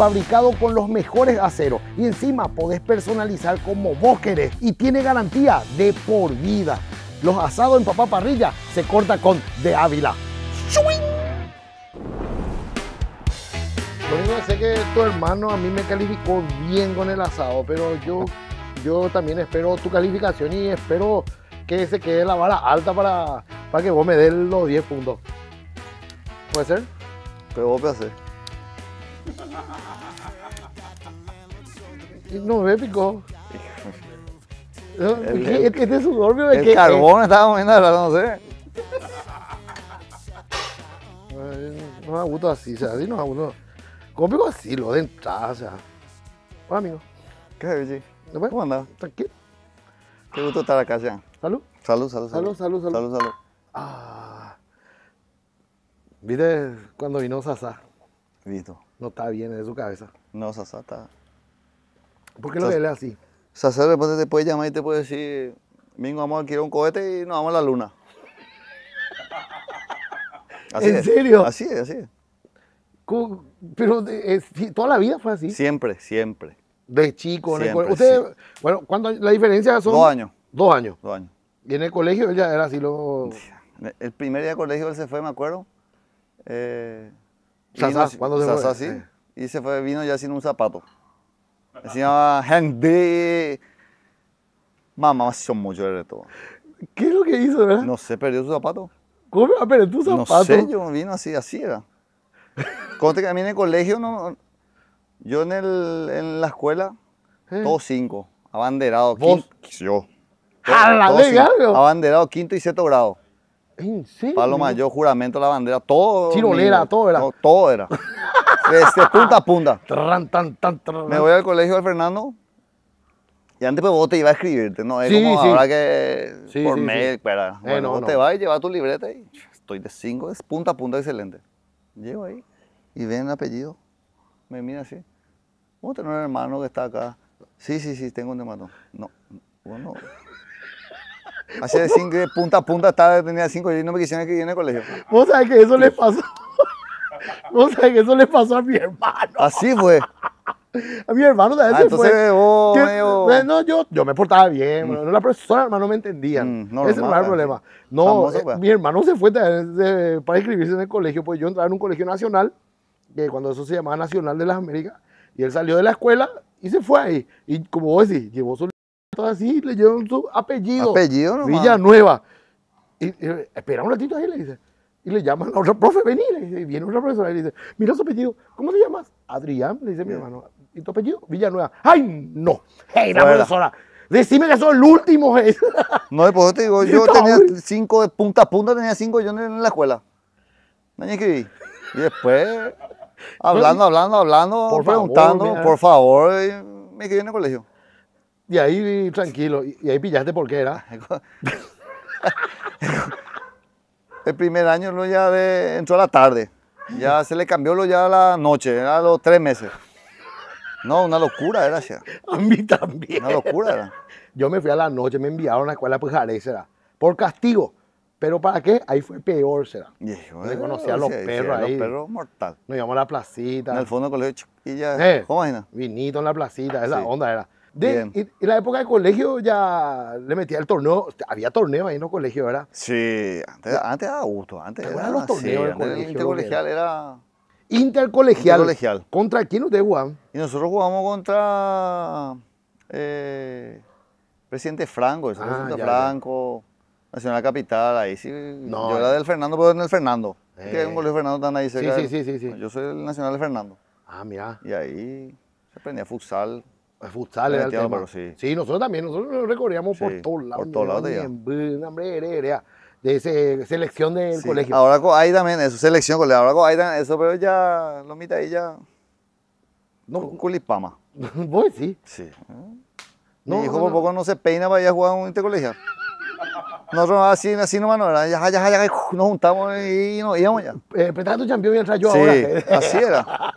fabricado con los mejores aceros y encima podés personalizar como vos querés y tiene garantía de por vida. Los asados en papá parrilla se corta con de Ávila. Lo único que sé que tu hermano a mí me calificó bien con el asado, pero yo, yo también espero tu calificación y espero que se quede la vara alta para, para que vos me des los 10 puntos. ¿Puede ser? Pero vos qué hacer. No ve, picó. El, que este, este de que. El carbón estaba comiendo, no sé. No me gusta así, o sea, así no me gusta. pico así, lo de entrada, o sea. Hola, amigo. ¿Qué haces, ¿Cómo andas? Tranquilo. Qué gusto estar acá, ya. Salud. Salud, salud, salud. Salud, salud, salud. Salud, salud. Ah. ¿Viste cuando vino Sasa? Visto. No está bien de su cabeza. No, Sasa está. ¿Por qué lo vele así? Sasa después te puede llamar y te puede decir: Mingo, amor quiero un cohete y nos vamos a la luna. ¿En serio? Así es, así es. Pero eh, toda la vida fue así. Siempre, siempre. De chico, Usted, bueno, ¿cuánto, la diferencia son? Dos años. Dos años. Dos años. Y en el colegio él ya era así lo... El primer día de colegio él se fue, me acuerdo. Eh, ¿Sasa? ¿cuándo se Sasá, fue? sí. Y se fue, vino ya sin un zapato. llamaba gente. Mamá, son muchos de todo. ¿Qué es lo que hizo, verdad? No sé, perdió su zapato. ¿Cómo? Ah, perdió tu zapato. No sé, yo vino así, así era. Cuando te caminas en el colegio, no, yo en, el, en la escuela, todos cinco, abanderado. ¿Vos? Quinto, yo. ¡A la legal! Abanderado, quinto y sexto grado. Palo Mayor, juramento la bandera, todo. Chirolera, todo era. todo era. Este, punta a punta. Tran, tan, tan, tran. Me voy al colegio de Fernando. Y antes pues vos te ibas a escribirte, ¿no? Es como ahora que por mail, espera. Eh, bueno, vos te vas y llevas tu libreta y estoy de cinco, es punta a punta excelente. Llego ahí y ven el apellido. Me mira así. a tener un hermano que está acá? Sí, sí, sí, tengo un hermano. No, bueno, Así de cinco, de punta a punta estaba, tenía cinco, y no me quisieron que viera al el colegio. Vos sabés que eso le pasó. Vos sabés que eso le pasó a mi hermano. Así fue. A mi hermano de ah, se fue. Eh, yo, yo, me portaba bien, mm. la persona hermano no me entendían. Mm, Ese no era el problema. Eh. No, eh, pues. mi hermano se fue para inscribirse en el colegio, pues yo entraba en un colegio nacional, que cuando eso se llamaba Nacional de las Américas, y él salió de la escuela y se fue ahí. Y como vos decís, llevó su así, le llevan su apellido. Apellido Nueva Villanueva. Y, espera un ratito ahí, le dice. Y le llaman a otro profe, vení, viene otra profesora y le dice, mira su apellido, ¿cómo te llamas? Adrián, le dice mi hermano. ¿Y tu apellido? Villanueva. ¡Ay, no! ¡Hey, la profesora! Decime que soy el último. ¿eh? No, después te digo, yo tenía cinco, de punta a punta tenía cinco yo en la escuela. No escribí. Y después, hablando, hablando, hablando, preguntando, por favor, me quedé en el colegio. Y ahí tranquilo, y ahí pillaste por qué era. El primer año lo ya de, entró a la tarde, ya se le cambió lo ya a la noche, a los tres meses. No, una locura era, A mí también. Una locura era. Yo me fui a la noche, me enviaron a la escuela pues, Jaré, será, por castigo. ¿Pero para qué? Ahí fue peor, será. conocía a los perros ahí. Los perros mortales. Nos llamó a la placita. En el fondo del colegio de Chiquilla. Eh. ¿Cómo imaginas? Vinito en la placita, esa la onda era. De, y, la época de colegio ya le metía el torneo, había torneo ahí en los colegios, ¿verdad? Sí, antes, antes daba gusto, antes era, los torneos el intercolegial era. Intercolegial. ¿Contra quién ustedes jugaban? Y nosotros jugamos contra eh, Presidente Franco, ah, Presidente Franco, Nacional Capital, ahí sí. yo era del Fernando, pero en el Fernando. Que hay un eh. colegio Fernando tan ahí cerca. Sí, sí, sí, sí, Yo soy el Nacional de Fernando. Ah, mira. Y ahí se aprendía futsal. Pues, futsal era el tema. Pero sí. sí. nosotros también, nosotros recorríamos por todos lados. Por todos lados, De ese, selección del colegio. Ahora con también, también eso, selección colegio. Ahora con también, eso, pero ya, lo mitad y ya. No, con culipama. pues sí. Sí. Mi hijo por poco no se peina para ir a jugar a un intercolegial. Nosotros así, así no era, ya, ya, ya, nos juntamos y nos íbamos ya. Eh, tu campeón mientras yo sí, ahora. Sí, así era.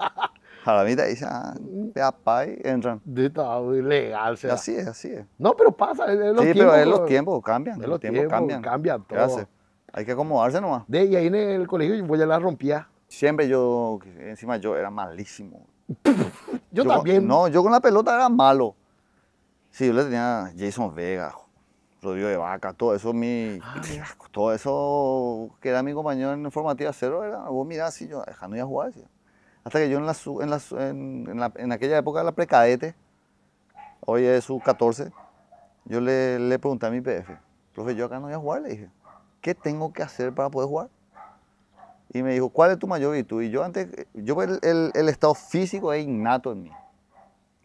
A la mitad y ya. Ah, Ah, papá y entran. todo ilegal. Así es, así es. No, pero pasa, es, los sí, tiempos. pero es pues. los tiempos, cambian. los tiempos, cambian. Cambian todo. Hay que acomodarse nomás. De, y ahí en el colegio yo voy a la rompía. Siempre yo, encima yo era malísimo. yo, también. no, yo con la pelota era malo. Sí, yo le tenía Jason Vega, Rodrigo de Vaca, todo eso, mi, ah, todo eso que era mi compañero en formativa cero, era, vos mirás si yo, ah, dejando a jugar, hasta que yo en, la, en, la, en, en aquella época, la precadete, hoy es su 14, yo le, pregunté a mi PF, profe, yo acá no voy a jugar, le dije, ¿qué tengo que hacer para poder jugar? Y me dijo, ¿cuál es tu mayor virtud? Y yo antes, yo el, estado físico es innato en mí.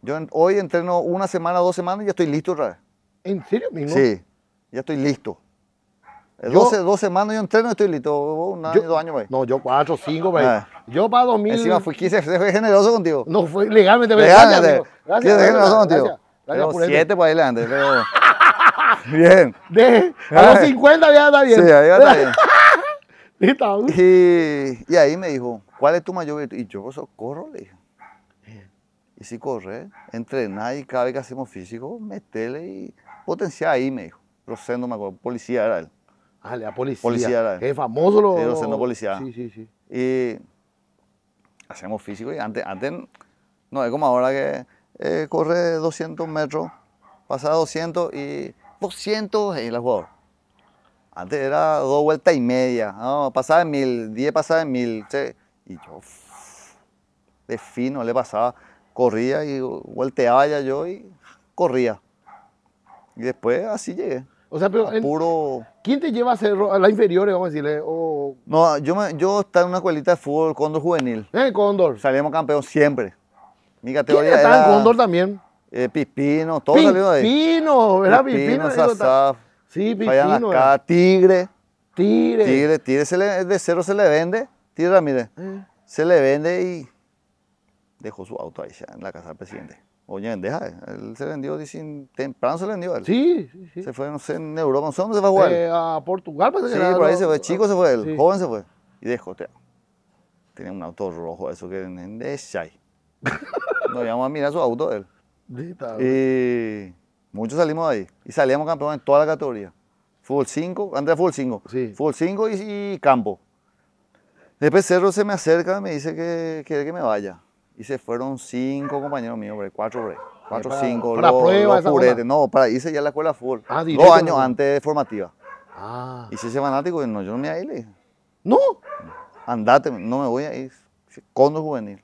Yo hoy entreno una semana, dos semanas y ya estoy listo otra vez. ¿En serio mismo? Sí, ya estoy listo. Yo, 12, 12 semanas yo entreno y estoy listo. Oh, un año, yo, dos años, güey. No, yo cuatro, cinco, güey. Ah. Yo para 2000. Encima fui, quise, fue generoso contigo. No, fue legalmente. Legalmente. Gracias. Quise generoso contigo. Gracias. gracias siete para adelante. Pero... bien. De, a los 50 ah. ya está bien. Sí, está bien. y, ahí me dijo, ¿cuál es tu mayor virtud? Y yo, eso, corro, le dije. Y si correr, entrenar y cada vez que hacemos físico, metele y potenciar ahí, me dijo. Rosendo, me acuerdo, policía era él. Ah, policía. que Es famoso lo... Sí, siendo policía. Sí, sí, sí. Y hacemos físico y antes, antes no es como ahora que eh, corre 200 metros, pasa 200 y 200 en la jugador. Antes era dos vueltas y media, pasaba en mil, diez pasaba en mil. Y yo, de fino, le pasaba, corría y volteaba ya yo y corría. Y después así llegué. O sea, puro. ¿Quién te lleva a hacer a vamos a decirle? No, yo, me, yo estaba en una escuelita de fútbol Cóndor Juvenil. ¿Eh, Cóndor? Salíamos campeón siempre. Mi categoría ¿Quién estaba en Cóndor también? Eh, Pispino, todo salió de ahí. Pispino, ¿verdad? Pipino, está. Sí, Pipino. Acá, Tigre. Tigre. Tigre, Tigre se le, de cero se le vende. Tigre mire. Eh. Se le vende y dejó su auto ahí en la casa del presidente. Oye, deja, él se vendió, dicen, temprano se vendió él. Sí, sí, sí. Se fue, no sé, en Europa, no sé dónde se fue a jugar. Eh, a Portugal, Sí, por ahí se fue, chico se fue él, joven se fue. Y dejó, te... tenía un auto rojo, eso que en Nos íbamos a mirar su auto él. y muchos salimos de ahí. Y salíamos campeones en toda la categoría. Fútbol 5, antes fútbol 5. Sí. Fútbol 5 y, campo. Después Cerro se me acerca y me dice que quiere que me vaya y se fueron cinco compañeros míos, cuatro, bre, cuatro, cinco. dos, no, para irse ya a la escuela full. Ah, dos años antes de formativa. Y ah. si ese fanático, no, yo no me voy a ir, No. Andate, no me voy a ir. Condo juvenil.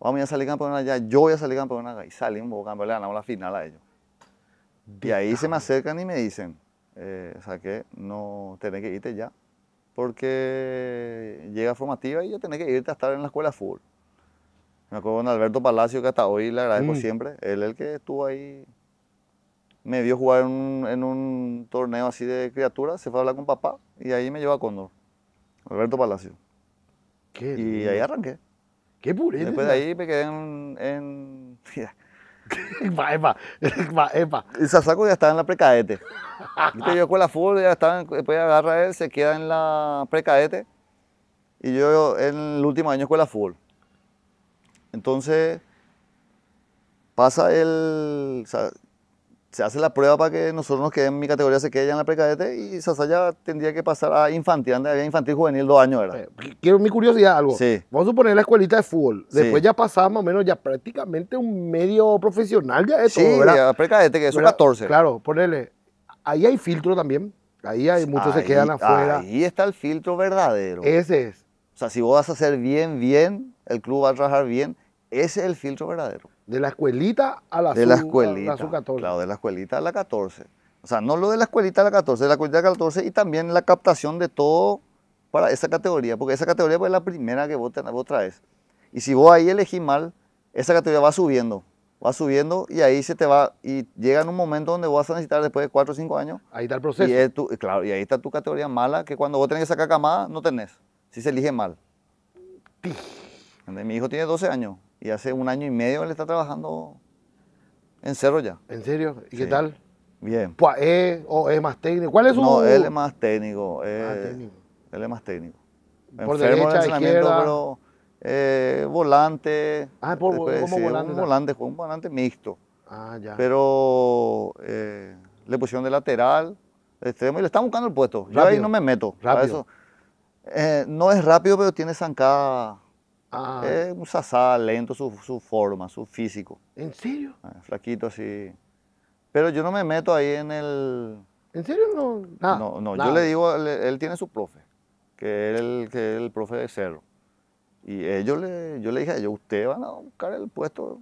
Vamos a salir campeón allá, yo voy a salir campeón allá. Y salimos campeón, le ganamos la final a ellos. De y ahí se me acercan y me dicen, o eh, sea que no tenés que irte ya, porque llega formativa y yo tenés que irte a estar en la escuela full. Me acuerdo con Alberto Palacio, que hasta hoy le agradezco mm. siempre. Él el que estuvo ahí, me vio jugar en un, torneo así de criaturas, se fue a hablar con papá y ahí me llevó a Cóndor. Alberto Palacio. Qué y ahí arranqué. Qué puré. Después de ahí me quedé en. epa, epa, El Sasaco ya estaba en la precaete. Viste, yo escuela fútbol, ya estaba, después agarra él, se queda en la precaete. Y yo en el último año escuela de fútbol. Entonces, pasa el. se hace la prueba para que nosotros nos en mi categoría se quede ya en la precadete y Sasaya tendría que pasar a infantil, donde había infantil juvenil dos años, ¿verdad? Eh, quiero mi curiosidad algo. Sí. Vamos a suponer la escuelita de fútbol. Después ya pasaba más o menos ya prácticamente un medio profesional ya de sí, ¿verdad? Sí, precadete, que son 14. Claro, ponele. Ahí hay filtro también. Ahí hay muchos se quedan afuera. Ahí está el filtro verdadero. Ese es. O sea, si vos vas a hacer bien, bien, el club va a trabajar bien, ese es el filtro verdadero. De la escuelita a la, de la escuelita, a 14. Claro, de la escuelita a la 14. O sea, no lo de la escuelita a la 14, de la escuelita a la 14 y también la captación de todo para esa categoría, porque esa categoría es la primera que vos, traes. Y si vos ahí elegís mal, esa categoría va subiendo, va subiendo y ahí se te va, y llega en un momento donde vos vas a necesitar después de 4 o 5 años. Ahí está el proceso. Y, claro, y ahí está tu categoría mala, que cuando vos tenés esa sacar camada, no tenés si se elige mal. Mi hijo tiene 12 años y hace un año y medio él está trabajando en Cerro ya. ¿En serio? ¿Y qué tal? Bien. Pues, ¿Es o es más técnico? ¿Cuál es su...? No, él es más técnico. Eh, ah, él es más técnico. Por Enfermo derecha, entrenamiento, pero eh, volante. Ah, por, volante? Un volante, volante mixto. Ah, ya. Pero eh, le pusieron de lateral, extremo, y le están buscando el puesto. Yo ahí no me meto. Rápido. Eh, no es rápido, pero tiene zancada. Ah. Es un sasá, lento su, forma, su físico. ¿En serio? Ah, flaquito así. Pero yo no me meto ahí en el... ¿En serio? No, No, yo le digo, él, tiene su profe, que es el, que profe de Cerro. Y yo le dije a ellos, ustedes van a buscar el puesto.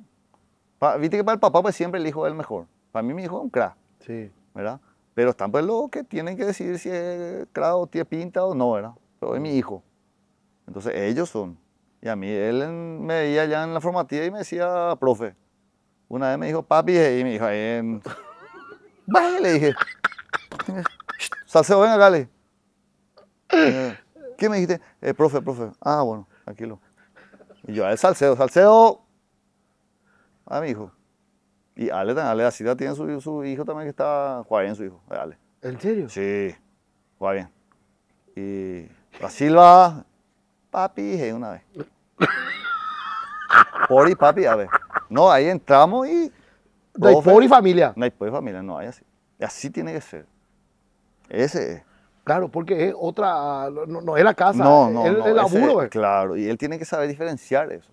Viste que para el papá pues siempre el hijo es el mejor. Para mí mi hijo es un crack. Sí. ¿Verdad? Pero están pues los que tienen que decidir si es crack o tiene pinta o no, ¿verdad? es mi hijo. Entonces ellos son. Y a mí él me veía allá en la formativa y me decía, profe. Una vez me dijo, papi, y me dijo, ahí baje le dije. Salseo, venga dale eh, ¿Qué me dijiste? Eh, profe, profe. Ah, bueno, tranquilo. Y yo, él, salseo, salseo. A ah, mi hijo. Y Ale, Ale ya tiene su, hijo también que está, juega bien su hijo, dale ¿En serio? Sí, juega bien. Y la Silva, papi, eh, una vez. Por y papi, a ver. No, ahí entramos y. No hay por y familia. No hay por y familia, no, hay así. Así tiene que ser. Ese es. Claro, porque es otra. No, es la casa. No, no. Es el laburo, eh. Claro, y él tiene que saber diferenciar eso.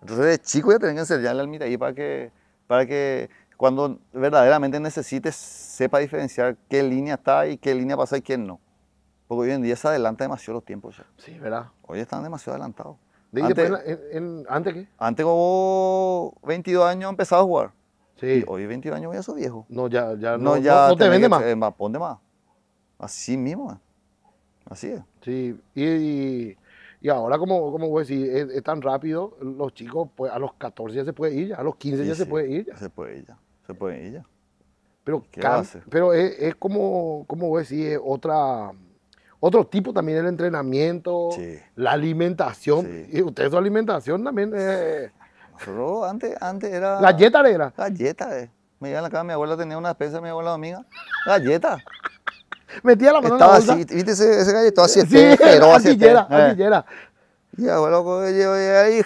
Entonces, de chico ya tienen que enseñarle al miraí para que, para que cuando verdaderamente necesites sepa diferenciar qué línea está y qué línea pasa y quién no. Porque hoy en día se adelanta demasiado los tiempos. Ya. Sí, ¿verdad? Hoy están demasiado adelantados. antes, en, ¿Antes qué? Antes como 22 años empezaba a jugar. Sí. hoy 22 años ya soy viejo. No, ya, ya no, no, te vende más. Ponte más. Así mismo. Así es. Sí, y, y, ahora como, como vos decís, es, tan rápido, los chicos pues, a los 14 ya se puede ir, ya, a los 15 ya se puede ir. Ya. Se puede ir ya, se puede ir ya. Pero, ¿Qué pero es, es como, como vos decís, es otra otro tipo también el entrenamiento, la alimentación. Y usted su alimentación también. Eh... antes, antes era. ¿Galletas era. Galletas. eh. Me iba a la cama, mi abuela tenía una despensa, mi abuela amiga. ¡Galletas! Metía la mano Estaba en la así, ¿viste ese, ese Así sí, pero este, este. eh. así era, así Y abuelo, yo ahí.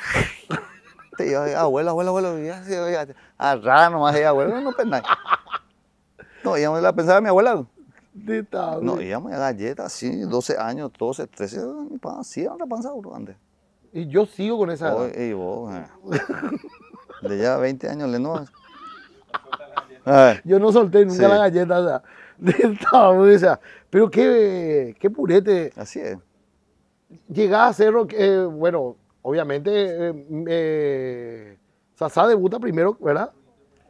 Te abuela, abuelo, abuelo, abuelo, a rara nomás, abuelo, no pensáis. No, me la pensaba mi abuela tal. No, íbamos a galletas, sí, 12 años, 12, 13, mi sí, panza grande. Y yo sigo con esa y vos, eh. de ya 20 años le no. Eh. Yo no solté nunca la galleta, o sea, de Pero qué, purete. Así es. Llegás a ser, que eh, bueno, obviamente, eh, Sasá debuta primero, ¿verdad?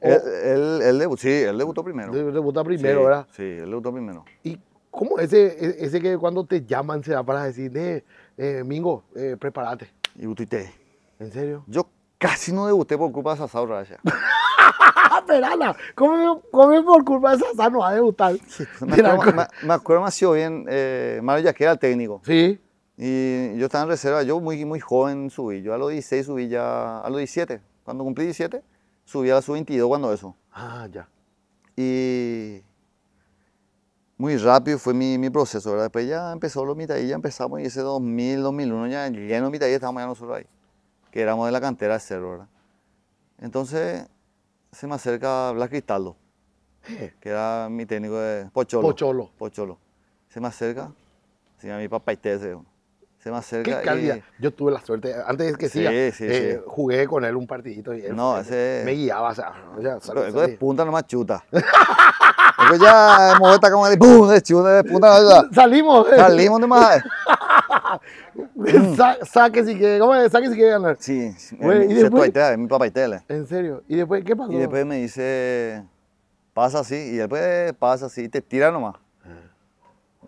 Él, él, debutó, sí, él debutó primero. Debutó primero, ¿verdad? Sí, él debutó primero. ¿Y cómo ese, e-, ese que cuando te llaman se da para decir, de eh, Mingo, eh, prepárate? Y te. ¿En serio? Yo casi no debuté por culpa de Sasao Raya. Perala, ¿cómo, ¿cómo, por culpa de Sasá no va a debutar? me, acuerdo, me, me, bien, eh, Mario era el técnico. Sí. Y yo estaba en reserva, yo muy, muy joven subí, yo a los 16 subí ya, a los 17, cuando cumplí 17 subí a su 22 cuando eso. Ah, ya. Y muy rápido fue mi, mi proceso, ¿verdad? Después ya empezó los mitad ya empezamos y ese 2000, 2001 ya lleno de mitad estábamos ya nosotros ahí, que éramos de la cantera de cerro, ¿verdad? Entonces se me acerca Blas Cristaldo, eh. que era mi técnico de Pocholo. Pocholo. Pocholo. Se me acerca, se llama mi papá y te deseo se me acerca. Yo tuve la suerte, antes que eh, sí, jugué con él un partidito y él, no, ese... me guiaba. O sea, o Eso de punta nomás chuta. Después ya moveta como de ¡pum! de chuta, de punta. Salimos. Eh. Salimos de más. Mm. saque si quiere, ¿cómo es? Saque si quiere ganar. Sí, y después, es mi papá y tele. ¿En serio? ¿Y después qué pasó? Y después me dice, pasa así, y después pasa así, y te tira nomás. Ah.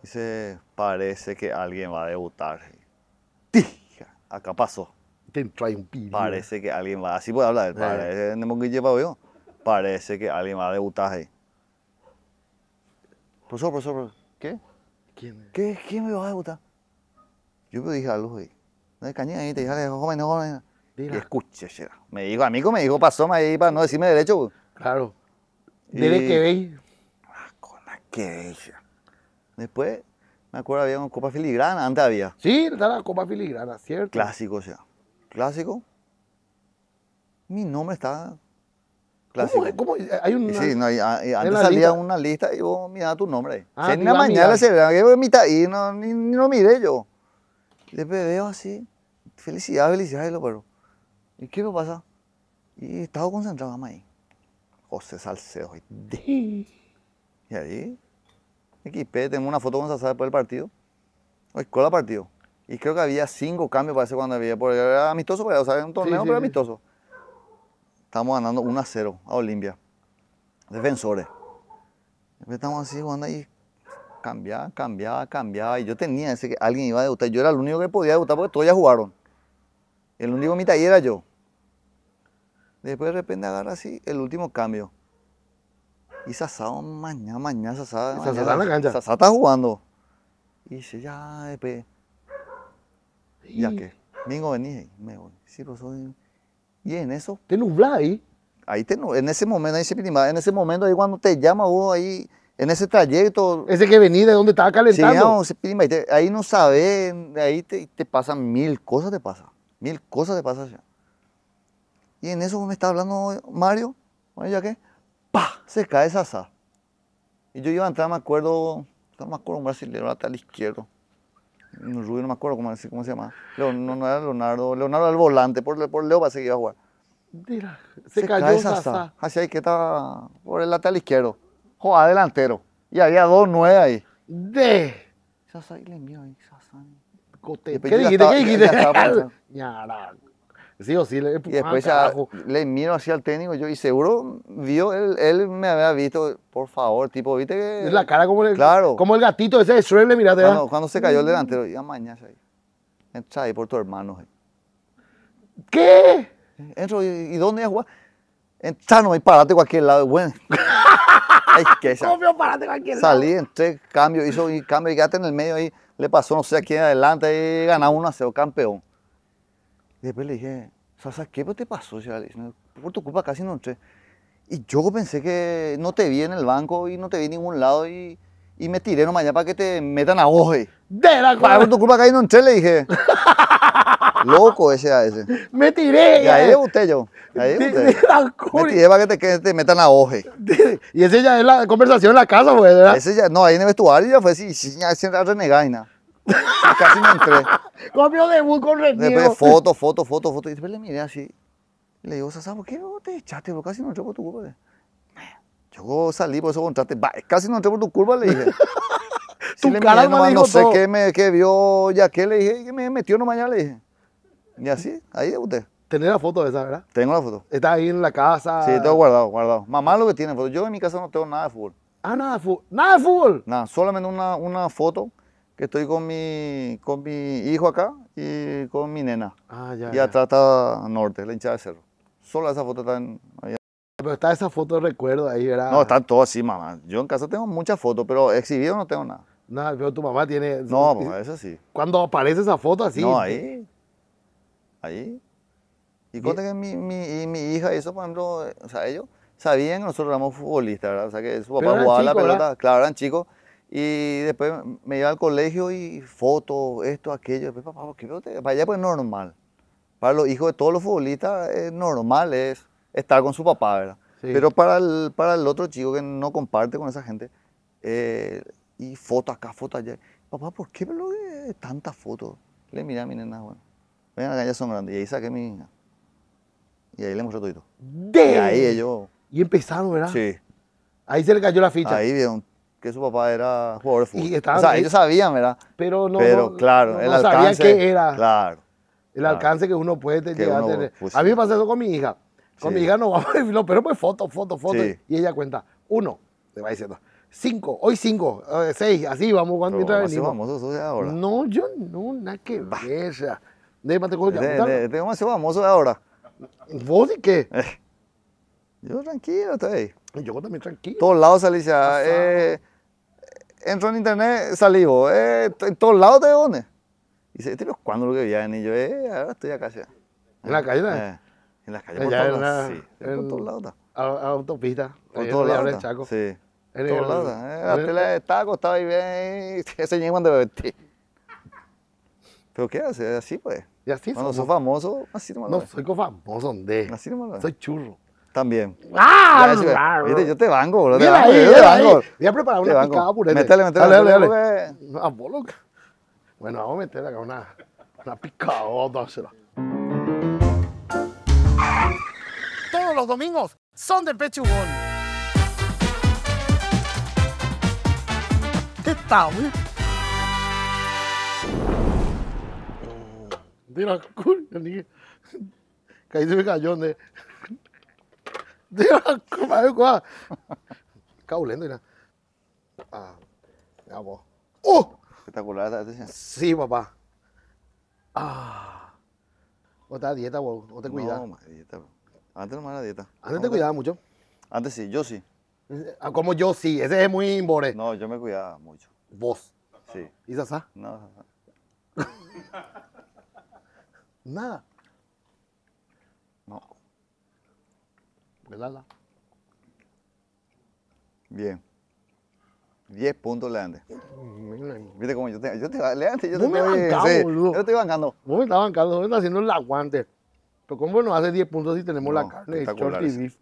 Dice, parece que alguien va a debutar tija a Parece que alguien va, así puede hablar, eh. parece, yo, parece que alguien va a debutar ahí. Profesor, profesor, ¿qué? ¿Quién? ¿Qué? ¿Quién me va a debutar? Yo dije algo ahí. No es caña ahí, te dije, joven, joven. Y escuche, chera. Me dijo, amigo, me dijo, pasó, me para no decirme derecho. Claro. Debe que veis. Ah, con la Después me acuerdo había una copa filigrana, antes había. Sí, era la copa filigrana, ¿cierto? Clásico, o sea. Clásico. Mi nombre está clásico. ¿Cómo? Hay una... Sí, ah, antes salía una lista y vos mirabas tu nombre. Ah, en la mañana se veía que mitad y no, ni, lo miré yo. Después veo así, felicidad, felicidad, y lo pero. ¿Y qué me pasa? Y estaba concentrado, más ahí. José Salcedo. y ahí XP, tengo una foto con Sasa después del partido. Escuela partido. Y creo que había cinco cambios, parece, cuando había. era amistoso, pero, pues, era un torneo, pero amistoso. Estamos ganando 1 a 0 a Olimpia. Defensores. Estamos así jugando ahí. Cambiaba, cambiaba, cambiaba. Y yo tenía ese que alguien iba a debutar. Yo era el único que podía debutar porque todos ya jugaron. El único mitad era yo. Después de repente agarra así el último cambio. Y sasado mañana, mañana, Sasá. Sasá está en la cancha. está jugando. Y dice, ya, ¿Ya qué? Mingo, vení, me voy. Sí, pues soy. Y en eso. Te nublás ahí. Ahí te en ese momento, ahí se en ese momento, ahí cuando te llama vos ahí, en ese trayecto. Ese que venía de donde estaba calentando. Sí, no, se, ahí no sabes, ahí te, te, pasan mil cosas, te pasan. Mil cosas te pasan. Y en eso me está hablando Mario, ¿ya qué? ¡pa! Se cae Sasa. Y yo iba a entrar, me acuerdo, no me acuerdo, un brasileño lateral izquierdo. Un rubio, no me acuerdo cómo, cómo se llama Leonardo, no era Leonardo, Leonardo al volante, por, por Leo parece que iba a jugar. Mira, se, cayó cae Sasa. Así ah, ahí que estaba por el lateral izquierdo. Joder, delantero. Y había dos nueve ahí. De. Sasa, y le miro ahí, Sasa. Cote. ¿Qué dijiste? ¿Qué dijiste? Sí o sí, le Y después ah, le miro así al técnico, yo, y seguro vio, él, él me había visto, por favor, tipo, viste que. Es la cara como el, como el gatito ese de mirate le Cuando, cuando se cayó el delantero, mm. ya mañana ahí. Entra ahí por tu hermano. Eh. ¿Qué? Entro, ¿y, dónde es jugar? Entra, no, y parate cualquier lado, bueno. Ay, que esa. parate cualquier lado. Salí, entré, cambio, hizo un cambio, y quedaste en el medio ahí, le pasó, no sé a quién adelante, y ganaba uno, a campeón después le dije, Sasa, ¿qué te pasó? Por tu culpa casi no entré. Y yo pensé que no te vi en el banco y no te vi en ningún lado y, y me tiré nomás ya para que te metan a vos. Eh. De la Por tu culpa casi no entré, le dije. Loco ese a ese. Me tiré. Y ahí usted yo. Ahí usted Me tiré para que te, te metan a oje. Eh. y esa ya es la conversación en la casa, güey, pues, ¿verdad? Ese ya, no, ahí en el vestuario ya fue así, ya se renegaina. Casi no entré. Comió debut con retiro. Después foto, foto, foto, foto. Y después le miré así. Le digo, Sasa, ¿por qué te echaste? Porque casi no entré por tu culpa. Yo salí, por eso contraste. Casi no entré por tu culpa, le dije. tu cara no sé qué, me, qué vio ya qué le dije. Y me metió no mañana, le dije. Y así, ahí debuté. Tenés la foto de esa, ¿verdad? Tengo la foto. Está ahí en la casa. Sí, tengo guardado, guardado. Mamá lo que tiene foto. Yo en mi casa no tengo nada de fútbol. Ah, nada de fútbol. Nada de fútbol. Nada, solamente una, una foto estoy con mi, con mi hijo acá y con mi nena. Ah, ya. Y atrás está Norte, la hinchada de cerro. Solo esa foto está en, Pero está esa foto de recuerdo ahí, ¿verdad? No, están todas así, mamá. Yo en casa tengo muchas fotos, pero exhibido no tengo nada. No, pero tu mamá tiene. No, mamá, eso sí. Cuando aparece esa foto así. No, ahí. Ahí. Y cuenta que mi, mi, y mi hija, eso, por ejemplo, o sea, ellos sabían que nosotros éramos futbolistas, ¿verdad? O sea, que su papá jugaba la pelota, claro, eran chicos. Y después me lleva al colegio y fotos, esto, aquello. Después, papá, ¿qué Para allá pues es normal. Para los hijos de todos los futbolistas es eh, normal es estar con su papá, ¿verdad? Pero para el, para el otro chico que no comparte con esa gente, eh, y fotos acá, foto allá. Papá, ¿por qué me lo tantas fotos? Le miré a mi nena, bueno, acá, ya son grandes. Y ahí saqué mi hija. Y ahí le mostré todo. Y ahí ellos... Y empezaron, ¿verdad? Sí. Ahí se le cayó la ficha. Ahí vieron que su papá era jugador o sea, ellos sabían, ¿verdad? Pero no, pero, claro, el alcance, sabían qué era. Claro. El alcance que uno puede llegar a tener. Pues a mí me pasa eso con mi hija. Con mi hija nos vamos, no, pero pues foto, foto, foto. Y ella cuenta, uno, te va diciendo, cinco, hoy cinco, eh, seis, así vamos, cuando mientras venimos. famoso ahora? No, yo no, nada que ver. De a más famoso ahora. ¿Vos y qué? Yo tranquilo estoy. Yo también tranquilo. Todos lados Alicia entro en internet, salí eh, en todos lados te dónde. Y dice, este ¿cuándo lo que viene. Y yo, eh, ahora estoy acá ya. ¿En la calle? Eh, eh? en las calles, por la calle? Sí, en todos lados. A, a autopista. Por todos lados. Chaco. Sí. Por todos lados. Eh, la tela estaba acostada y ve, ese ñe cuando vestí. ¿Pero qué hace? Así pues. Y así Cuando sos famoso, así no nomás No, soy famoso, ¿dónde? Así no nomás Soy churro. También. ¡Ah! yo te bango, boludo. yo te bango. Voy a preparar una picada métele. Dale, pues. Bueno, vamos a meterle acá una, picada, Todos los domingos son de pechugón. ¿Qué tal, güey? Eh? Mm, mira, de mi de... 말고 y nada Ah, vos ¡Oh! Espectacular. Sí, papá. Ah. O da dieta, o, o te cuidas. No, dieta. Antes no me era dieta. ¿Antes te cuidaba mucho? Antes sí, yo sí. Ah, Como yo sí, ese es muy imbore. No, yo me cuidaba mucho. ¿Vos? Sí. ¿Y Sasá? No, Nada. No. ¿Verdad? Bien. 10 puntos, Leandre. Viste cómo yo te. Yo te Leandre, yo, yo te me Yo te bancando. Vos me estás bancando, vos me estás haciendo el aguante. Pero ¿cómo nos hace 10 puntos si tenemos la carne de short y beef?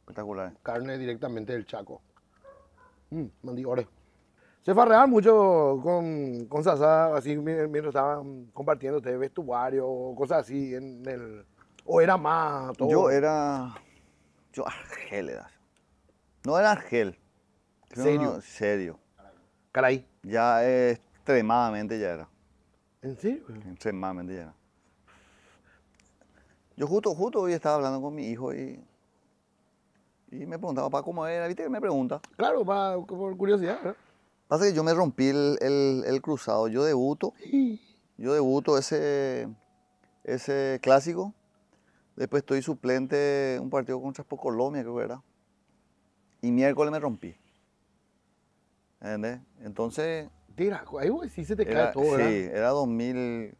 Espectacular. Carne directamente del Chaco. Mmm, mandigores. Se farreaban mucho con, con Sasa, así mientras estaban compartiendo ustedes vestuario, cosas así en el. ¿O era más? Todo. Yo era yo Argel era. No era Argel. ¿Serio? serio. Caray. Ya extremadamente ya era. ¿En serio? Extremadamente ya era. Yo justo, justo hoy estaba hablando con mi hijo y, y me preguntaba, papá, ¿cómo era? ¿Viste que me pregunta? Claro, por curiosidad. Pasa que yo me rompí el, cruzado. Yo debuto. Yo debuto ese, ese clásico Después estoy suplente un partido contra Colombia, creo que era. Y miércoles me rompí. ¿Entendés? Entonces. Tira, ahí güey, sí se te era, cae todo, ¿verdad? Sí, era 2000.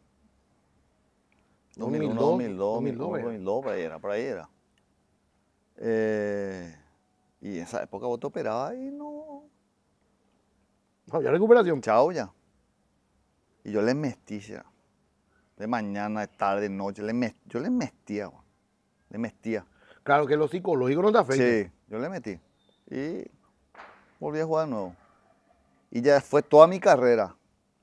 2002, 2002, 2002, por ahí era, por ahí era. Eh, y en esa época vos te operabas y no... No había recuperación. Chao ya. Y yo le metí De mañana, de tarde, de noche, le yo le mestía, güey le metía. Claro que lo psicológico no te afecta. Sí, yo le metí. Y volví a jugar de nuevo. Y ya fue toda mi carrera.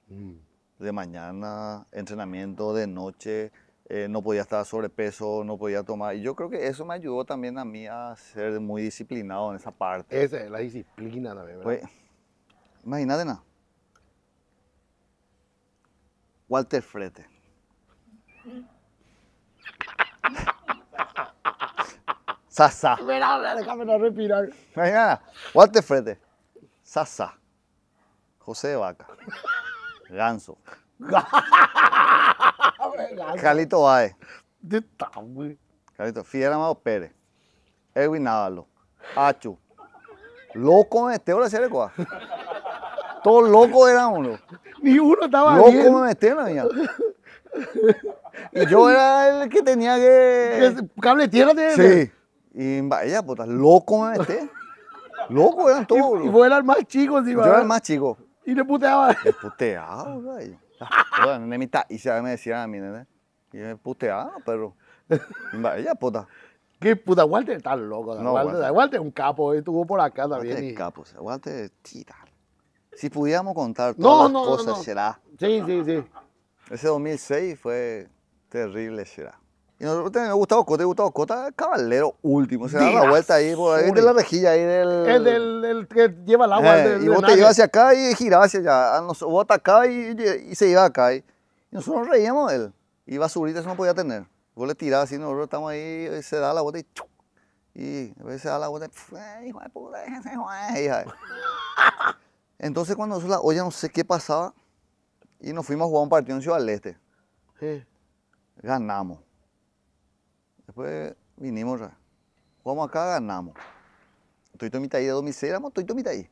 Mm. De mañana, entrenamiento, de noche, eh, no podía estar sobrepeso, no podía tomar. Y yo creo que eso me ayudó también a mí a ser muy disciplinado en esa parte. Esa es la disciplina la ¿verdad? Pues, imagínate nada. Walter Frete. Sasa. Mira, la respirar. No hay nada. Walter Frete. Sasa. José de Vaca. Ganso. Carlito Baez. Carlito. Fidel Amado Pérez. Edwin Ábalos Achu. Loco me metió la serie Todos locos eran uno. Ni uno estaba Loco bien. Loco me metió la Y yo era el que tenía que. Cable tierra de. Sí. Y ella, puta, pues, loco me este. metí. Loco eran todos. Y, y vos más chico encima. Yo era el más chico. Y le puteaba. Le puteaba, güey. mitad. Y se me decía a mí, ¿no? Y me puteaba, pero. Ella, puta. ¿Qué puta? Walter está loco. No, Walter, es un capo. Eh, estuvo por acá también. Walter es capo. Walter Si pudiéramos contar todas las cosas, será. Sí, sí, sí. Ese 2006 fue terrible, será. Y nosotros teníamos Gustavo Cota, y Cota es caballero último. Se da la vuelta ahí, por ahí de la rejilla, ahí del. El, que lleva el agua. Eh, y vos te ibas hacia acá y giraba hacia allá. Ah, nos, vos atacabas y, y, se iba acá. Y, nosotros nos reíamos de él. Y basurita eso no podía tener. Vos le tirabas así, nosotros estamos ahí, y se da la vuelta y Y a veces se da la vuelta y. ¡Hijo de puta! Hija. Entonces, cuando nosotros la olla, no sé qué pasaba, y nos fuimos a jugar un partido en Ciudad Este. Sí. Ganamos. Después vinimos ya. Jugamos acá, ganamos. Estoy ahí, de domicilio, estoy estoy ahí.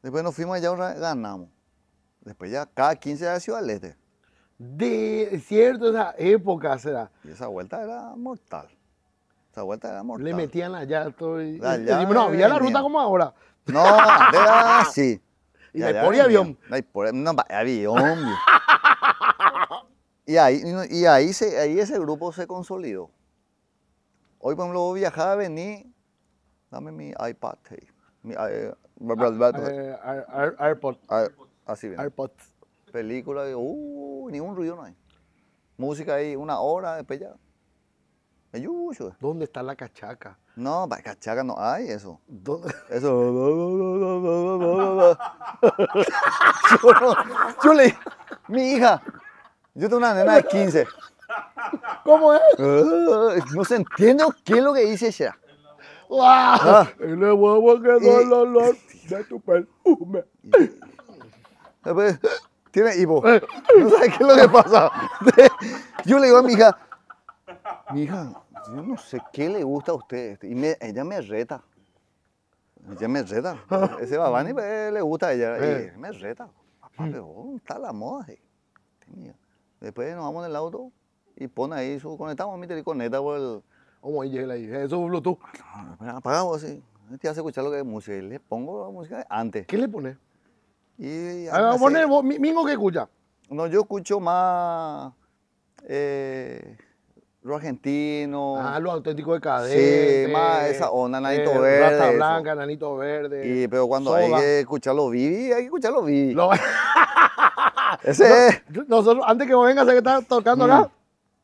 Después nos fuimos allá, ganamos. Después ya cada 15 ha Ciudad del Este. De esa época será. Y esa vuelta era mortal. Esa vuelta era mortal. Le metían allá todo. Y, no, había la ruta como ahora. No, era así. Y, de por y avión. No, por, avión. y ahí, y ahí, se, ahí ese grupo se consolidó. Hoy, por ejemplo, a vení, dame mi iPad, hey. mi, eh, ah, eh, iPod. AirPod. así bien. AirPod. Película, uh, ningún ruido no hay. Música ahí, una hora, después ya. ¿Dónde está la cachaca? No, para cachaca no hay eso. ¿Dónde? Eso. yo, Mi hija. Yo tengo una nena de 15. ¿Cómo es? Ah, no se entiende qué es lo que dice ella. ¡Wow! El huevo olor de tu perfume. Tiene hipo. Eh. No sabes qué es lo que pasa. Yo le digo a mi hija, mi hija, yo no sé qué le gusta a usted. Este, y ella me reta. Ella me reta. Ah. Ese babani eh, le gusta a ella. Y eh. me reta. Papá, está la moda. Después nos vamos en el auto y pone ahí su. Conectamos a y conecta por pues, el. Como ahí, eso es Bluetooth. Apagamos así. Te este hace escuchar lo que es música. le pongo la música antes. ¿Qué le pones? Y. A ver, vos, Mingo, ¿qué escucha? No, yo escucho más. Eh, lo argentino. Ah, lo auténtico de cadena. Sí, más esa onda, eh, nanito verde. Rata blanca, nanito verde. Y, pero cuando hay que escucharlo vivi, hay que escucharlo vivi. Lo... Ese es. Nosotros, antes que vos vengas, que está tocando mm. acá,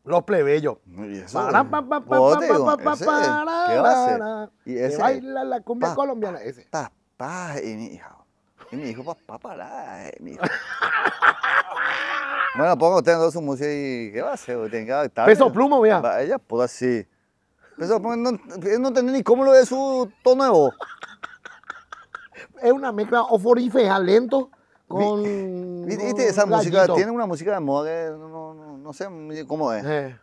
los plebeyos. ¿Y eso? Para, pa, pa, pa, pues ese, ¿Qué va Y ese, baila la cumbia colombiana. Ese. Papá, y mi hijo. Y mi hijo, papá, para, eh, mi hijo. bueno, ponga usted en su música y ¿qué va a hacer? Tiene que adaptar. Pues, Peso pluma, mira. Ella pudo así. Peso plumo. no, eh, no tenía ni cómo lo de su tono de voz. Es una mezcla oforífeja, lento con... ¿Viste, esa música? Tiene una música de moda que eh, no, sé cómo es.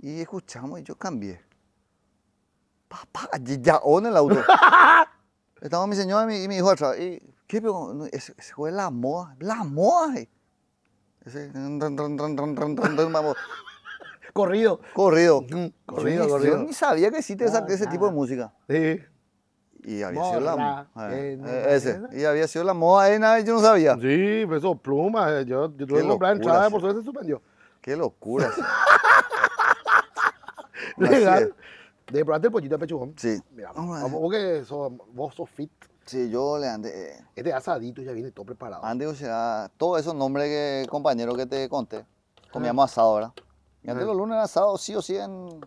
Y escuchamos y yo cambié. Papá, ya en el auto. Estaba mi señora y mi, hijo Y, ¿Qué Ese, juego es la moda. La moda. Corrido. Corrido. Corrido, sabía que existe ese tipo de música. Sí. Y había sido la moda eh, eh, eh, ese. Y había sido la moda de nada, yo no sabía. Sí, pues eso, plumas. Yo, yo tuve que comprar por eso se suspendió. Qué locura. Legal. De verdad, el pollito de pechugón. Sí. Mira, vamos, que vos sos fit. Sí, yo le andé. este asadito ya viene todo preparado. Antes, o sea, todos esos nombres que, compañero que te conté, comíamos asado, ¿verdad? Y antes los lunes asado, sí o sí, en...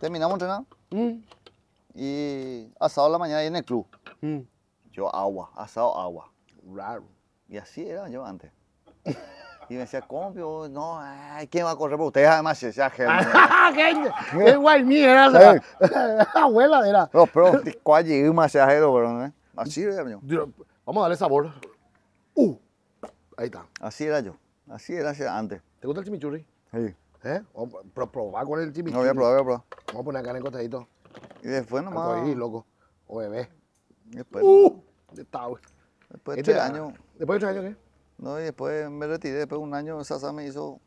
terminamos entrenando. Mm y asado la mañana ahí en el club. Mm. Yo agua, asado agua. Raro. Y así era yo antes. Y me decía, compio, no, ¿quién va a correr por ustedes? Además, ah, decía, gente. ¡Qué guay mía, era la abuela, era. No, pero, ¿cuál llegué más masajero pero ¿eh? Así era yo. Vamos a darle sabor. Uh, ahí está. Así era yo. Así era antes. ¿Te gusta el chimichurri? Sí. ¿Eh? Probar con el chimichurri. No, voy a probar, voy a probar. Vamos a poner acá en el costadito. Y después nomás. Ahí, loco. O bebé. Después. Uh, Después de este tres años. ¿Después de tres años qué? No, y después me retiré. Después de un año, Sasa me hizo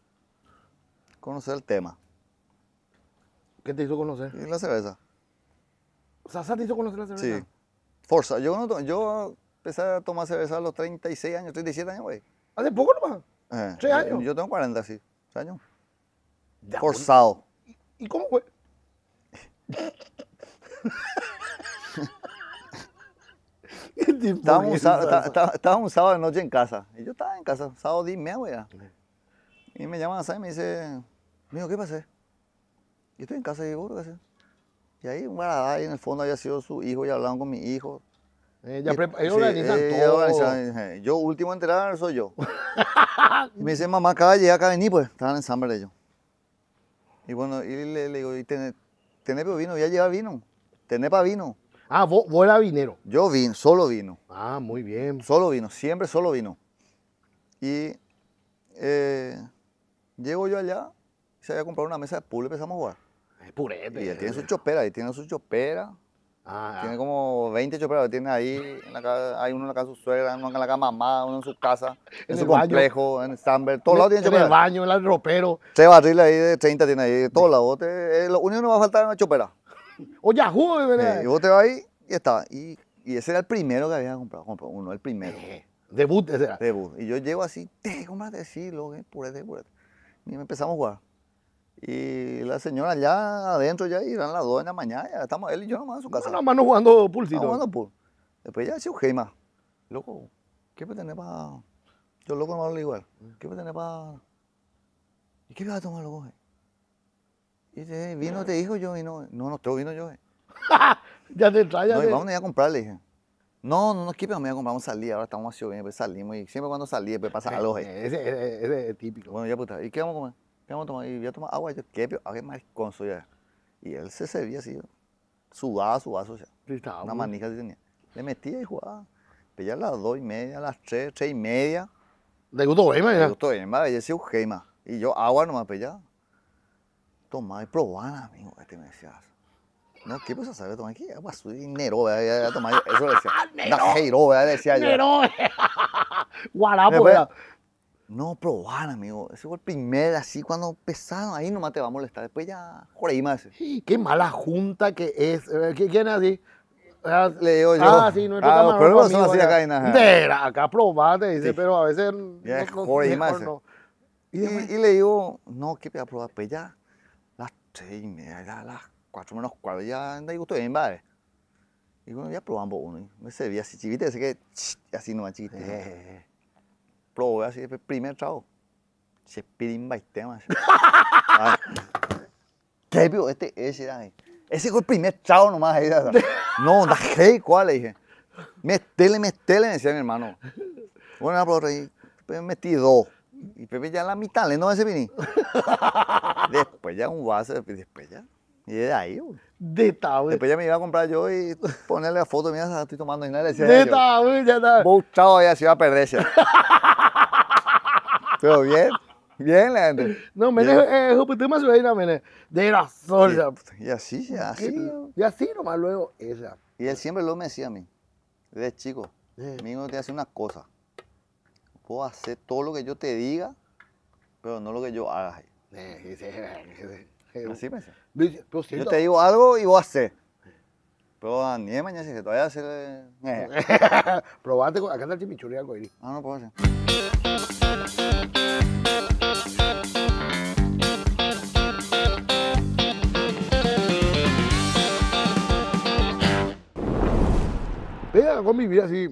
conocer el tema. ¿Qué te hizo conocer? Y la cerveza. ¿Sasa te hizo conocer la cerveza? Sí. Forza. Yo, yo empecé a tomar cerveza a los 36 años, 37 años, güey. ¿Hace poco nomás? Eh, ¿Tres años? Yo, tengo 40, sí. años? Pues. Forzado. ¿Y cómo fue? estábamos, un sábado, de noche en casa. Y yo estaba en casa, sábado 10 y media, Y me llaman a y me dice, mío, ¿qué pasé? Yo estoy en casa y digo, ¿qué Y ahí un ahí en el fondo había sido su hijo y hablaban con mi hijo. ellos eh, organizan eh, todo. yo último a enterar soy yo. y me dice, mamá, acá llega acá, vení pues. Estaban en de ellos. Y bueno, y le, digo, ¿y tenés, Tenepe vino, ya lleva vino. para vino. Ah, vos, vos vinero. Yo vino, solo vino. Ah, muy bien. Solo vino, siempre solo vino. Y eh, llego yo allá, se había comprado una mesa de pulpe, y empezamos a jugar. Es purete. Y él tiene su chopera, ahí tiene su chopera, Ah, tiene ah. como 20 choperas tiene ahí, en la casa, hay uno en la casa de su suegra, uno en la casa mamá, uno en su casa, en, su complejo, en Stamberg, todos lados tiene choperas En el baño, en el ropero. Se barriles ahí de 30 tiene ahí, de todos lados. Eh, lo único que no va a faltar es una chopera. o Yahoo, ¿verdad? y vos te vas ahí y está. Y, y, ese era el primero que había comprado, uno, el primero. Eh, debut, ese era. Debut. Y yo llego así, te, de sí, lo que, eh, purete, purete. Y empezamos a jugar. Y la señora ya adentro, ya irán las 2 de la mañana, ya estamos él y yo nomás en su casa. ¿Nomás no jugando pulsito. jugando pool. Después ya se más. Loco, ¿qué tenés para...? Yo loco no hablo igual. ¿Qué tener para...? ¿Y qué vas a tomar, loco? Eh? Y dice, eh, vino te dijo yo, y No, no no, tengo vino yo. Eh. ya te trae, ya no, vamos a ir a comprar, le dije. No, no, no, que vamos a comprar, vamos a salir, ahora estamos haciendo bien, pues salimos y siempre cuando salí, pues pasa algo. Eh, ese, ese es típico. Bueno, ya puta, ¿y qué vamos a comer? Y yo tomaba agua. yo, ¿qué? Ah, qué Y él se servía así, sudaba su una manija tenía. Le metía y jugaba. Pero a las dos y media, las tres, tres y media. ¿De gusto ya. De gusto gema, decía Y yo agua nomás pues ya. Tomaba y probaba, amigo. Este me decía, no, ¿qué pasa? saber, tomar aquí? Agua suya Eso le decía. Ah, decía yo. No, probar, amigo. Ese fue el primer, así, cuando empezaron, ahí nomás te va a molestar. Después ya, por ahí más. Qué mala junta que es. Eh, ¿Quién es así? Ah, le digo yo. Ah, sí, no es ah, Pero no son así acá y nada. acá acá probate, dice, pero a veces. Ya no, eh. Y, le digo, no, ¿qué pedo, probar? Pues ya, las tres y media, las cuatro menos cuatro, ya anda y gusto bien, vale. Eh. Y bueno, ya probamos uno. Me servía así, chivite, así que, así nomás chiquito probé así, el primer trago. Se piden tema. ¿Qué vio? Este, ese era ahí. Eh, ese fue el primer trago nomás ahí. No, da hey, ¿cuál? Le dije. me metele, me decía mi hermano. Bueno, por me pues, metí dos. Y Pepe pues, ya la mitad, le no ese vini. Después ya un vaso, después ya. Y de ahí, güey. De tabú. Después ya me iba a comprar yo y ponerle la foto, mira, estoy tomando y nada. decía de tabú, ya está. Vos ya se iba a perder. ¿Todo bien? Bien, Leandro. No, un eh, Jupitema más veía, mene. De la sola. Y así, así. Y así nomás luego esa. Y él siempre lo me decía a mí, desde chico, amigo, mi hijo te hace una cosa. Puedo hacer todo lo que yo te diga, pero no lo que yo haga. sí. así me decía. Yo te digo algo y voy a hacer. Pero ni de mañana si se te vaya a hacer. Eh. Probate, acá está el chimichurri algo ahí. Ah, no puedo hacer. con mi vida así,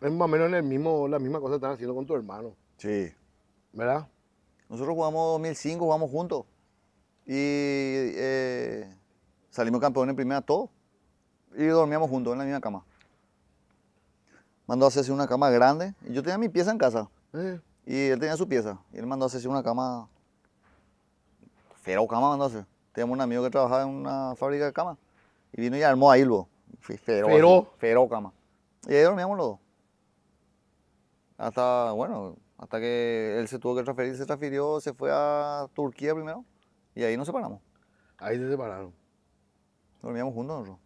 es más o menos el mismo, la misma cosa que están haciendo con tu hermano. Sí. ¿Verdad? Nosotros jugamos 2005, jugamos juntos. Y eh, salimos campeones en primera todo. Y dormíamos juntos en la misma cama. Mandó a hacerse una cama grande. Y yo tenía mi pieza en casa. Eh. Y él tenía su pieza. Y él mandó a hacerse una cama. feroz cama mandó a hacer. Teníamos un amigo que trabajaba en una fábrica de cama. Y vino y armó ahí luego. feroz cama. Y ahí dormíamos los dos. Hasta, bueno, hasta que él se tuvo que transferir, se transfirió, se fue a Turquía primero y ahí nos separamos. Ahí se separaron. Dormíamos juntos nosotros.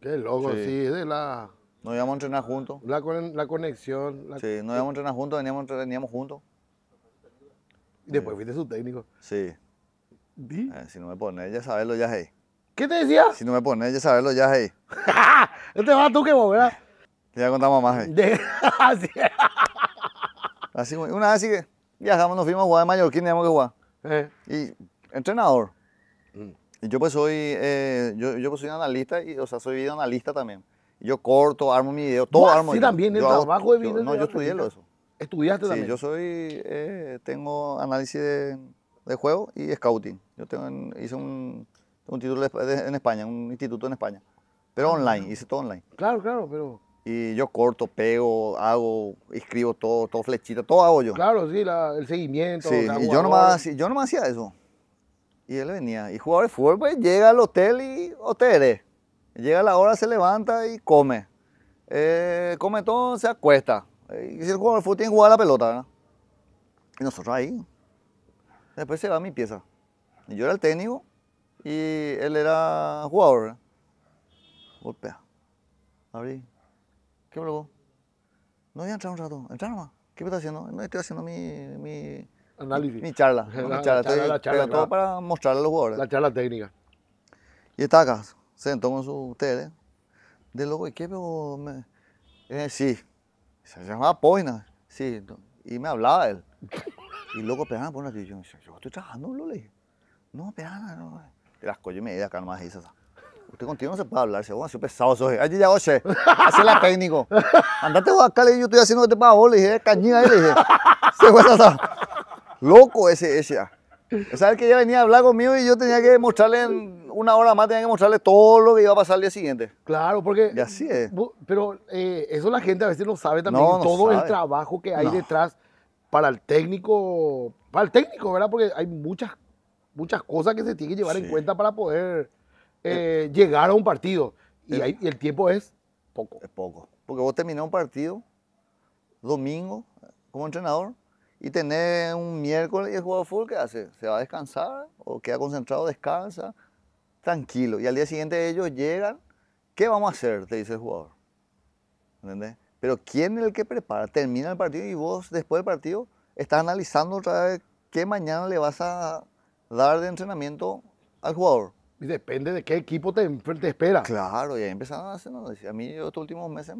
Qué loco, sí, de la... Nos íbamos a entrenar juntos. La, conexión. La... Sí, nos íbamos a entrenar juntos, veníamos, veníamos juntos. Y después fuiste su técnico. Sí. Eh, si no me pones, ya sabes lo ya hey. ¿Qué te decía? Si no me pones, ya sabes lo ya hey. Este va tú que vos, ¿verdad? Ya contamos más. ¿eh? De... Ah, así. así. Una vez así que viajamos, nos fuimos a jugar de Mallorquín, teníamos que jugar. Eh. Y entrenador. Mm. Y yo pues soy, eh, yo, yo pues soy analista, y, o sea, soy analista también. Yo corto, armo mi video, todo armo. Sí, también, el trabajo de video. no, yo estudié lo eso. ¿Estudiaste sí, también? Sí, yo soy, eh, tengo análisis de, de juego y scouting. Yo tengo, hice un, un título en España, un instituto en España. Pero online, hice todo online. Claro, claro, pero... Y yo corto, pego, hago, escribo todo, todo flechita, todo hago yo. Claro, sí, el seguimiento. Sí, y yo no yo hacía eso. Y él venía. Y jugador de fútbol pues, llega al hotel y hoteles. Llega la hora, se levanta y come. Eh, come todo, se acuesta. Eh, y si el jugador de fútbol tiene que jugar la pelota, ¿verdad? Y nosotros ahí. Después se va a mi pieza. Y yo era el técnico y él era jugador. ¿verdad? 골빼야 ¿qué ¿Qué 깨보려고 no había entrado un rato. ¿Entraron ¿Qué está haciendo? No estoy haciendo mi, mi, Análisis. mi charla. La, mi charla. pero todo para mostrarle a los jugadores. La charla técnica. Y está acá, sentó con ustedes De luego ¿y qué veo? Me... Eh, sí. Se llamaba Poina. Sí. Y me hablaba él. Y luego pegaba por una yo, yo estoy trabajando, lo leí. No, pegaba. no. Te las cojo y me di acá nomás y esa. Usted contigo no se puede hablar, según así pesado eso. Ay, ya, oye, hace la técnico. Andate a acá, le dije, yo estoy haciendo este pavo, le dije, cañiga, le dije. Se fue Loco ese, ese. Ah. Sabes que ella venía a hablar conmigo y yo tenía que mostrarle en una hora más, tenía que mostrarle todo lo que iba a pasar al día siguiente. Claro, porque. Y así es. Pero eh, eso la gente a veces no sabe también. todo el trabajo que hay detrás para el técnico. Para el técnico, ¿verdad? Porque hay muchas, muchas cosas que se tienen que llevar en cuenta para poder eh, eh, llegar a un partido. Eh, y, el, tiempo es poco. Es poco. Porque vos terminás un partido domingo como entrenador y tenés un miércoles y el jugador full, ¿qué hace? ¿Se va a descansar o queda concentrado, descansa? Tranquilo. Y al día siguiente ellos llegan, ¿qué vamos a hacer? Te dice el jugador. Pero ¿quién es el que prepara? Termina el partido y vos después del partido estás analizando otra vez qué mañana le vas a dar de entrenamiento al jugador. Y depende de qué equipo te, te espera. Claro, y ahí empezaron a hacer, a mí estos últimos meses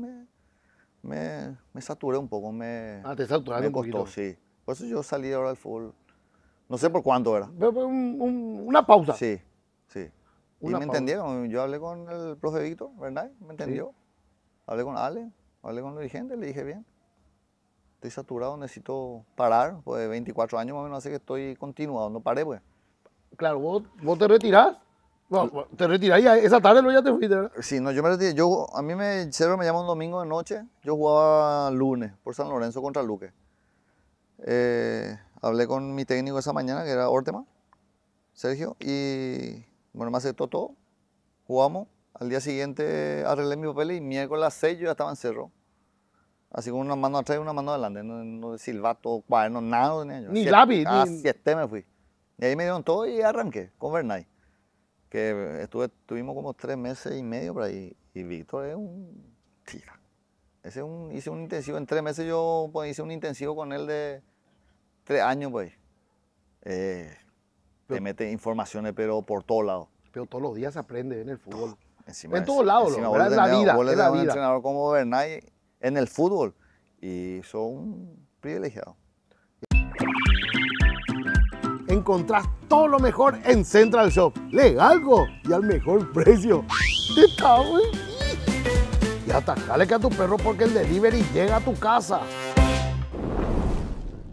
me, me, saturé un poco, me, ah, te me costó, un poquito. sí. Por eso yo salí ahora al fútbol, no sé por cuánto era. una pausa. Sí, sí. y me entendieron, yo hablé con el profe Víctor, ¿verdad? Me entendió. Hablé con Ale, hablé con el dirigente le dije bien. Estoy saturado, necesito parar, pues 24 años más o menos hace que estoy continuado, no paré, pues. Claro, vos, vos te retirás bueno, te ya esa tarde, luego ya te fuiste, ¿verdad? Sí, no, yo me retiré. Yo, a mí me, Cerro me llama un domingo de noche. Yo jugaba lunes por San Lorenzo contra Luque. Eh, hablé con mi técnico esa mañana, que era Ortema, Sergio, y bueno, me aceptó todo. Jugamos. Al día siguiente arreglé mi papel y miércoles a las 6 yo ya estaba en Cerro. Así con una mano atrás y una mano adelante. No, de silbato, cuaderno, nada Ni lápiz. A ah, ni... siete me fui. Y ahí me dieron todo y arranqué con Bernay que estuve, estuvimos como tres meses y medio por ahí, y Víctor es un tira. Ese un, hice un intensivo, en tres meses yo pues, hice un intensivo con él de tres años, pues. te eh, mete informaciones, pero por todos lados. Pero todos los días aprende en el fútbol. Encima en todos lados, es la vida. un en el fútbol y son privilegiado encontrás todo lo mejor en Central Shop. Legalgo y al mejor precio. ¿Te está, güey? Y que a tu perro porque el delivery llega a tu casa.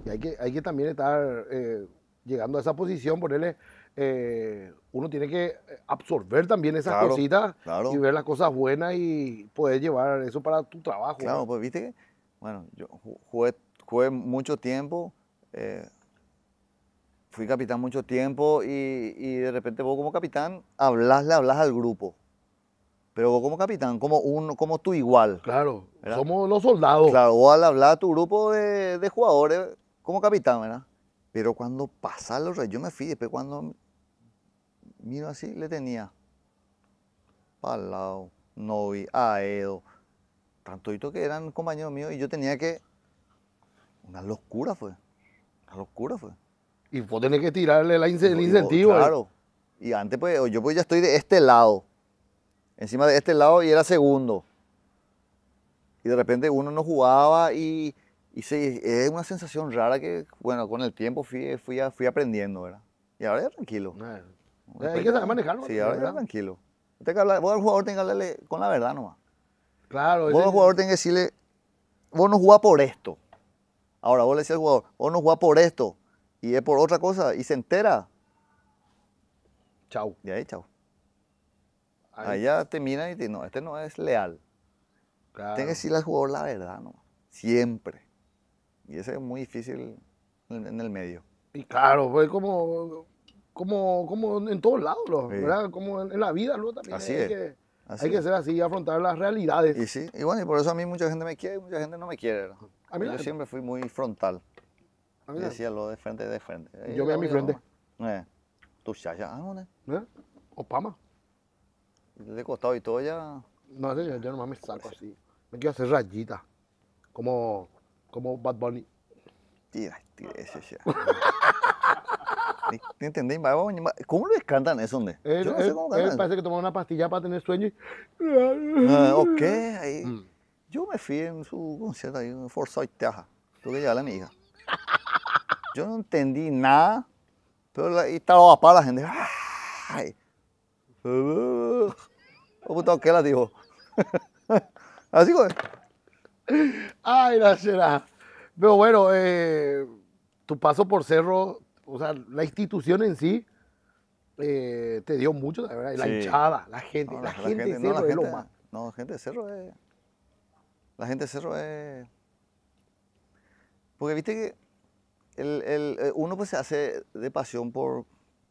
Y hay que, hay que también estar eh, llegando a esa posición, ponerle... Eh, uno tiene que eh, absorber también esas cositas y ver las cosas buenas y poder llevar eso para tu trabajo. Claro, pues viste que, bueno, yo jugué, mucho tiempo fui capitán mucho tiempo y, de repente vos como capitán hablas, le hablas al grupo. Pero vos como capitán, como uno como tú igual. Claro, somos los soldados. Claro, vos al hablar a tu grupo de, jugadores como capitán, ¿verdad? Pero cuando pasa los reyes, yo me fui, después cuando miro así, le tenía Palau, Novi, Aedo, tanto que eran compañeros míos y yo tenía que... Una locura fue, una locura fue y vos tenés que tirarle el incentivo. Eh. claro. Y antes, pues, yo pues ya estoy de este lado, encima de este lado y era segundo. Y de repente uno no jugaba y, y se, es una sensación rara que, bueno, con el tiempo fui, fui, aprendiendo, ¿verdad? Y ahora ya tranquilo. hay que manejarlo. Sí, ahora ya tranquilo. vos al jugador tenés que hablarle con la verdad nomás. Claro. Vos al jugador tenés que decirle, vos no jugás por esto. Ahora, vos le decís al jugador, vos no jugás por esto y es por otra cosa y se entera. Chau. Y ahí chau. Ahí. Allá te y dice no, este no es leal. Tienes que decirle al jugador la verdad, ¿no? Siempre. Y eso es muy difícil en el medio. Y claro, fue pues, como, como, como en todos lados, ¿verdad? Como en, la vida, ¿no? así hay, es. que, hay que ser así y afrontar las realidades. Y sí, y bueno, y por eso a mí mucha gente me quiere y mucha gente no me quiere. Yo siempre fui muy frontal. Ah, decía lo de frente de frente. Yo eh, veo a mi frente. Eh. Tu chacha, ¿no? ¿Eh? O Pama. De costado y todo ya. No, yo, yo nomás me saco así. Me quiero hacer rayitas. Como, como Bad Bunny. Tira, tira, ese ¿Te ¿Entendéis? ¿Cómo les cantan eso, hombre? yo parece que toman una pastilla para tener sueño y... Ah, ¿O qué? ahí. Mm. Yo me fui en su concierto ahí, en Forsyth, Teja Tuve que llevarle a mi hija. Yo no entendí nada, pero ahí estaba para la gente. ¡Ay! Oh, la dijo. Así güey. Ay, la será. Pero bueno, eh, tu paso por Cerro, o sea, la institución en sí eh, te dio mucho, la verdad. La hinchada, la gente, la, gente, de Cerro no, la es más. No, gente de Cerro es. La gente de Cerro es. Porque viste que el, eh, uno pues se hace de pasión por,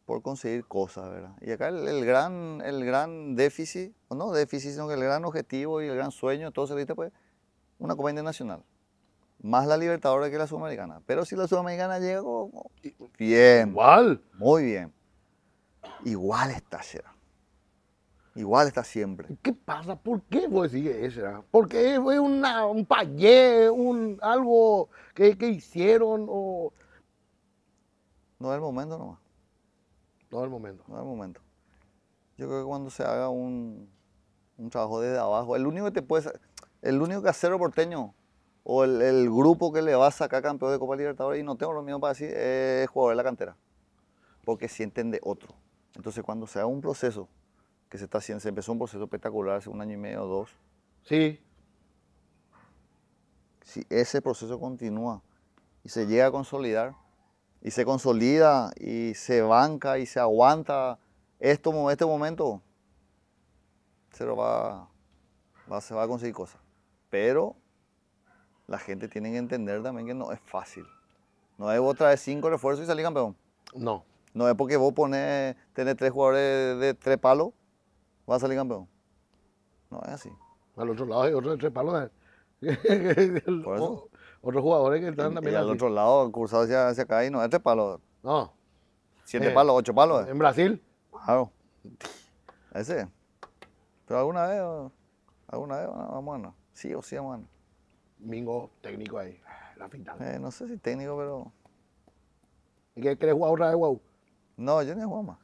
por conseguir cosas, ¿verdad? Y acá el, gran, el gran déficit, o no déficit, sino que el gran objetivo y el gran sueño, todo se dice pues una Copa Internacional. Más la libertadora que la Sudamericana. Pero si la Sudamericana llega, oh, oh, bien. Igual. Muy bien. Igual está, será Igual está siempre. ¿Qué pasa? ¿Por qué vos decís eso? Porque es una, un payé, un, algo que, hicieron No es el momento nomás. No es el momento. No es el momento. Yo creo que cuando se haga un, trabajo desde abajo, el único que te puede... El único casero porteño o el, grupo que le va a sacar campeón de Copa Libertadores, y no tengo lo mismo para decir, es jugador de la cantera. Porque sienten de otro. Entonces cuando se haga un proceso que se está haciendo, se empezó un proceso espectacular hace un año y medio o dos. Sí. Si ese proceso continúa y se llega a consolidar, y se consolida, y se banca, y se aguanta esto, este momento, se va, se va a conseguir cosas. Pero la gente tiene que entender también que no es fácil. No es vos traer cinco refuerzos y salir campeón. No. No es porque vos pones, tenés tres jugadores de tres palos va a salir campeón. No es así. Al otro lado hay otro de tres palos. Eh. otros jugadores que están también. Y al otro lado, cursado hacia, hacia, acá y no es tres palos. No. Siete eh, palos, ocho palos. Eh. ¿En Brasil? Claro. Ese. Pero alguna vez, alguna vez vamos a Sí o sí vamos Mingo, técnico ahí. La final. Eh, no sé si técnico, pero. ¿Y qué crees jugar otra vez, Guau? No, yo ni no he más.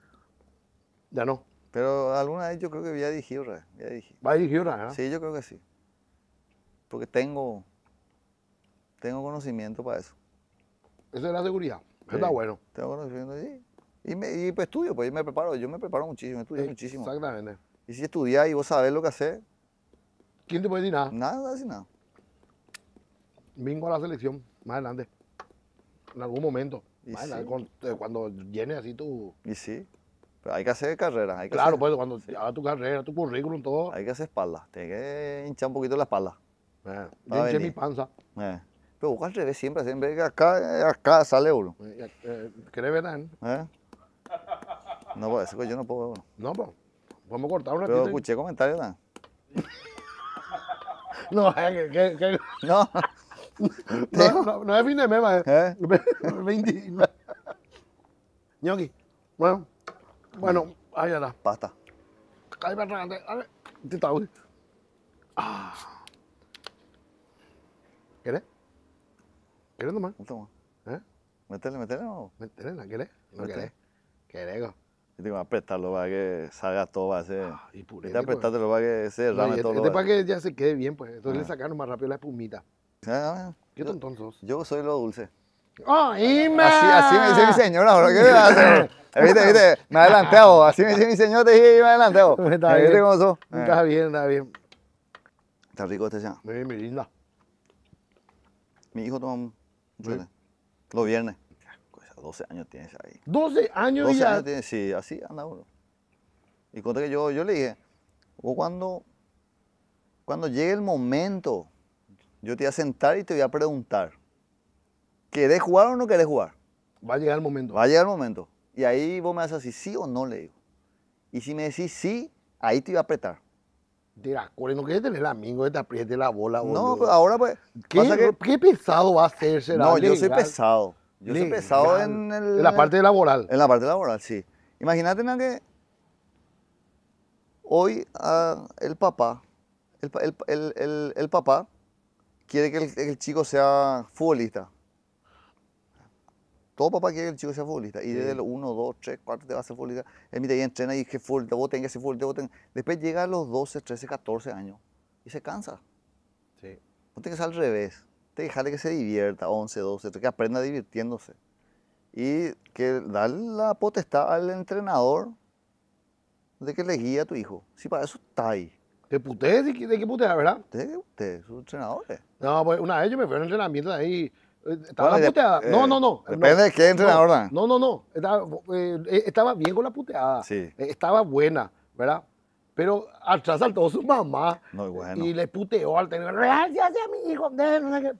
Ya no. Pero alguna vez yo creo que voy a dirigir otra A ¿Va a dirigir Sí, yo creo que sí. Porque tengo, tengo conocimiento para eso. Eso es la seguridad. Eso está bueno. Tengo conocimiento, sí. Y, me, y pues estudio, pues yo me preparo, yo me preparo muchísimo, estudio muchísimo. Exactamente. Y si estudias y vos sabés lo que haces ¿Quién te puede decir nada? Nada, decir nada. Vengo a la selección, más adelante. En algún momento. Más adelante, cuando, cuando llenes así tu. Y sí. Pero hay que hacer carreras. Hay que claro, pues cuando sí. hagas tu carrera, tu currículum, todo. Hay que hacer espalda. tiene que hinchar un poquito la espalda. Eh, yo mi panza. Eh, pero busca al revés siempre, siempre que acá, acá sale uno. Eh, eh ¿Querés ver? Eh? No, pues eso que yo no puedo ver No, pues. Podemos cortar una Pero escuché comentarios, ¿no? no, eh, que, que, No. no, no, no es fin de mema, ¿eh? ¿Eh? Ñoqui, bueno. Bueno, ahí está. Pasta. Ah. ¿Quieres? ¿Querés tomar? No toma. ¿Eh? Métele, métele o. Métele, quieres? ¿Quieres? No querés. ¿Querés? Yo tengo que apretarlo para que salga todo, va a ser. Ah, y puré. Pues. apretártelo para que se derrame todo. Este para que ya se quede bien, pues. Entonces le ah. sacaron más rápido la espumita. Ah, ah. ¿Qué tontón sos? Yo soy lo dulce. Ah, me Así, así me dice mi señora, ahora qué le va a hacer. ¿Viste? ¿Viste? Me adelanteo. Así me dice mi señor, te dije, me adelanteo. Está bien. ¿Viste cómo son? Está bien, está bien. Está rico este señor. Muy mi Mi hijo toma un chute. Los viernes. 12 pues, años tienes ahí. 12 años 12 ya. Años tienes, sí, así anda uno. Y conté que yo, yo le dije, vos cuando, cuando llegue el momento, yo te voy a sentar y te voy a preguntar, ¿querés jugar o no querés jugar? Va a llegar el momento. Va a llegar el momento. Y ahí vos me vas a sí o no, le digo. Y si me decís sí, ahí te iba a apretar. acuerdo, no quieres tener amigo que te apriete la bola. No, ahora pues. ¿Qué, pesado va a ser? no, yo soy pesado. Yo soy pesado en, el, en la parte laboral. En la parte laboral, sí. Imagínate ¿no? que hoy ah, el papá, el, papá quiere que el, chico sea futbolista todo papá quiere que el chico sea futbolista. Y desde el 1, 2, 3, 4 te va a hacer futbolista. Él mira y entrena y que futbolista, vos tengas ese futbolista, vos tengas. Después llega a los 12, 13, 14 años y se cansa. Sí. No tiene que al revés. Te dejarle que se divierta, 11, 12, que aprenda divirtiéndose. Y que darle la potestad al entrenador de que le guíe a tu hijo. Sí, para eso está ahí. Te putees, ¿de qué puteas, verdad? Te ustedes Son entrenadores. No, pues una vez yo me fui a un entrenamiento de ahí estaba la puteada. Eh, no, no, no. Depende de qué entren No, no, no. no. Eh, eh, estaba, bien con la puteada. Sí. estaba buena, ¿verdad? Pero atrás saltó su mamá no, bueno. y le puteó al tener. Gracias a mi hijo. que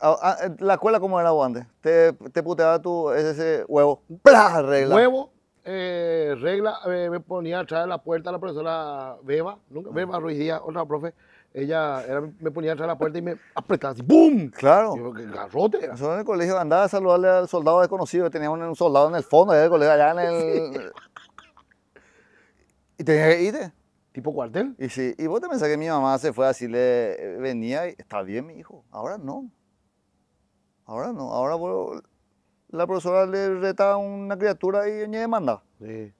ah, ah, ¿La escuela cómo era antes? ¿Te, puteaba tu ese, huevo? ¡Bla! Regla. Huevo, regla. me ponía atrás de la puerta la profesora Beba, nunca, mm. Beba Ruiz Díaz, otra profe ella me ponía atrás de la puerta y me apretaba así, ¡boom! Claro. Y garrote! Nosotros en el colegio andaba a saludarle al soldado desconocido, que tenía un, soldado en el fondo, allá del colegio, allá en el... y tenía que irte. ¿Tipo cuartel? Y sí, y vos te pensás que mi mamá se fue así, le eh, venía y, está bien mi hijo, ahora no. Ahora no, ahora la profesora le reta una criatura y ella manda Sí.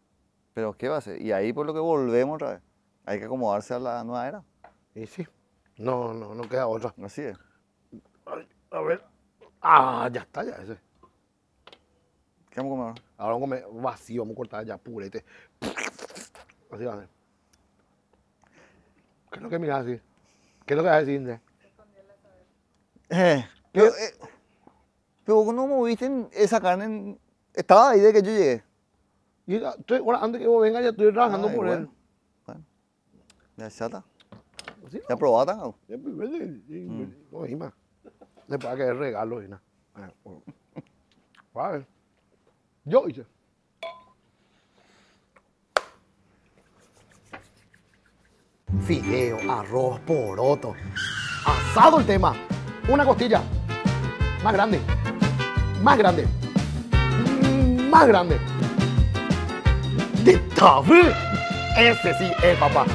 Pero ¿qué va a hacer? Y ahí por lo que volvemos otra vez. Hay que acomodarse a la nueva era sí, no, no, no queda otra. Así es. a ver. Ah, ya está, ya ese. ¿Qué vamos a comer? Ahora vamos a comer vacío, vamos a cortar ya purete. Así va a ser. ¿Qué es lo que miras así? ¿Qué es lo que vas a decir, Eh, pero, eh, pero vos no moviste esa carne, estaba ahí desde que yo llegué. Y estoy, ah, antes que vos venga, ya estoy trabajando ah, por él. Bueno, la chata. Pues sí, ¿Te no. probado? Mm. No? No, Ima. puede que es regalo, nada. Ah, vale. Yo hice. Fideo, arroz, poroto. Asado el tema. Una costilla. Más grande. Más grande. Más grande. ¡De Ese sí es, papá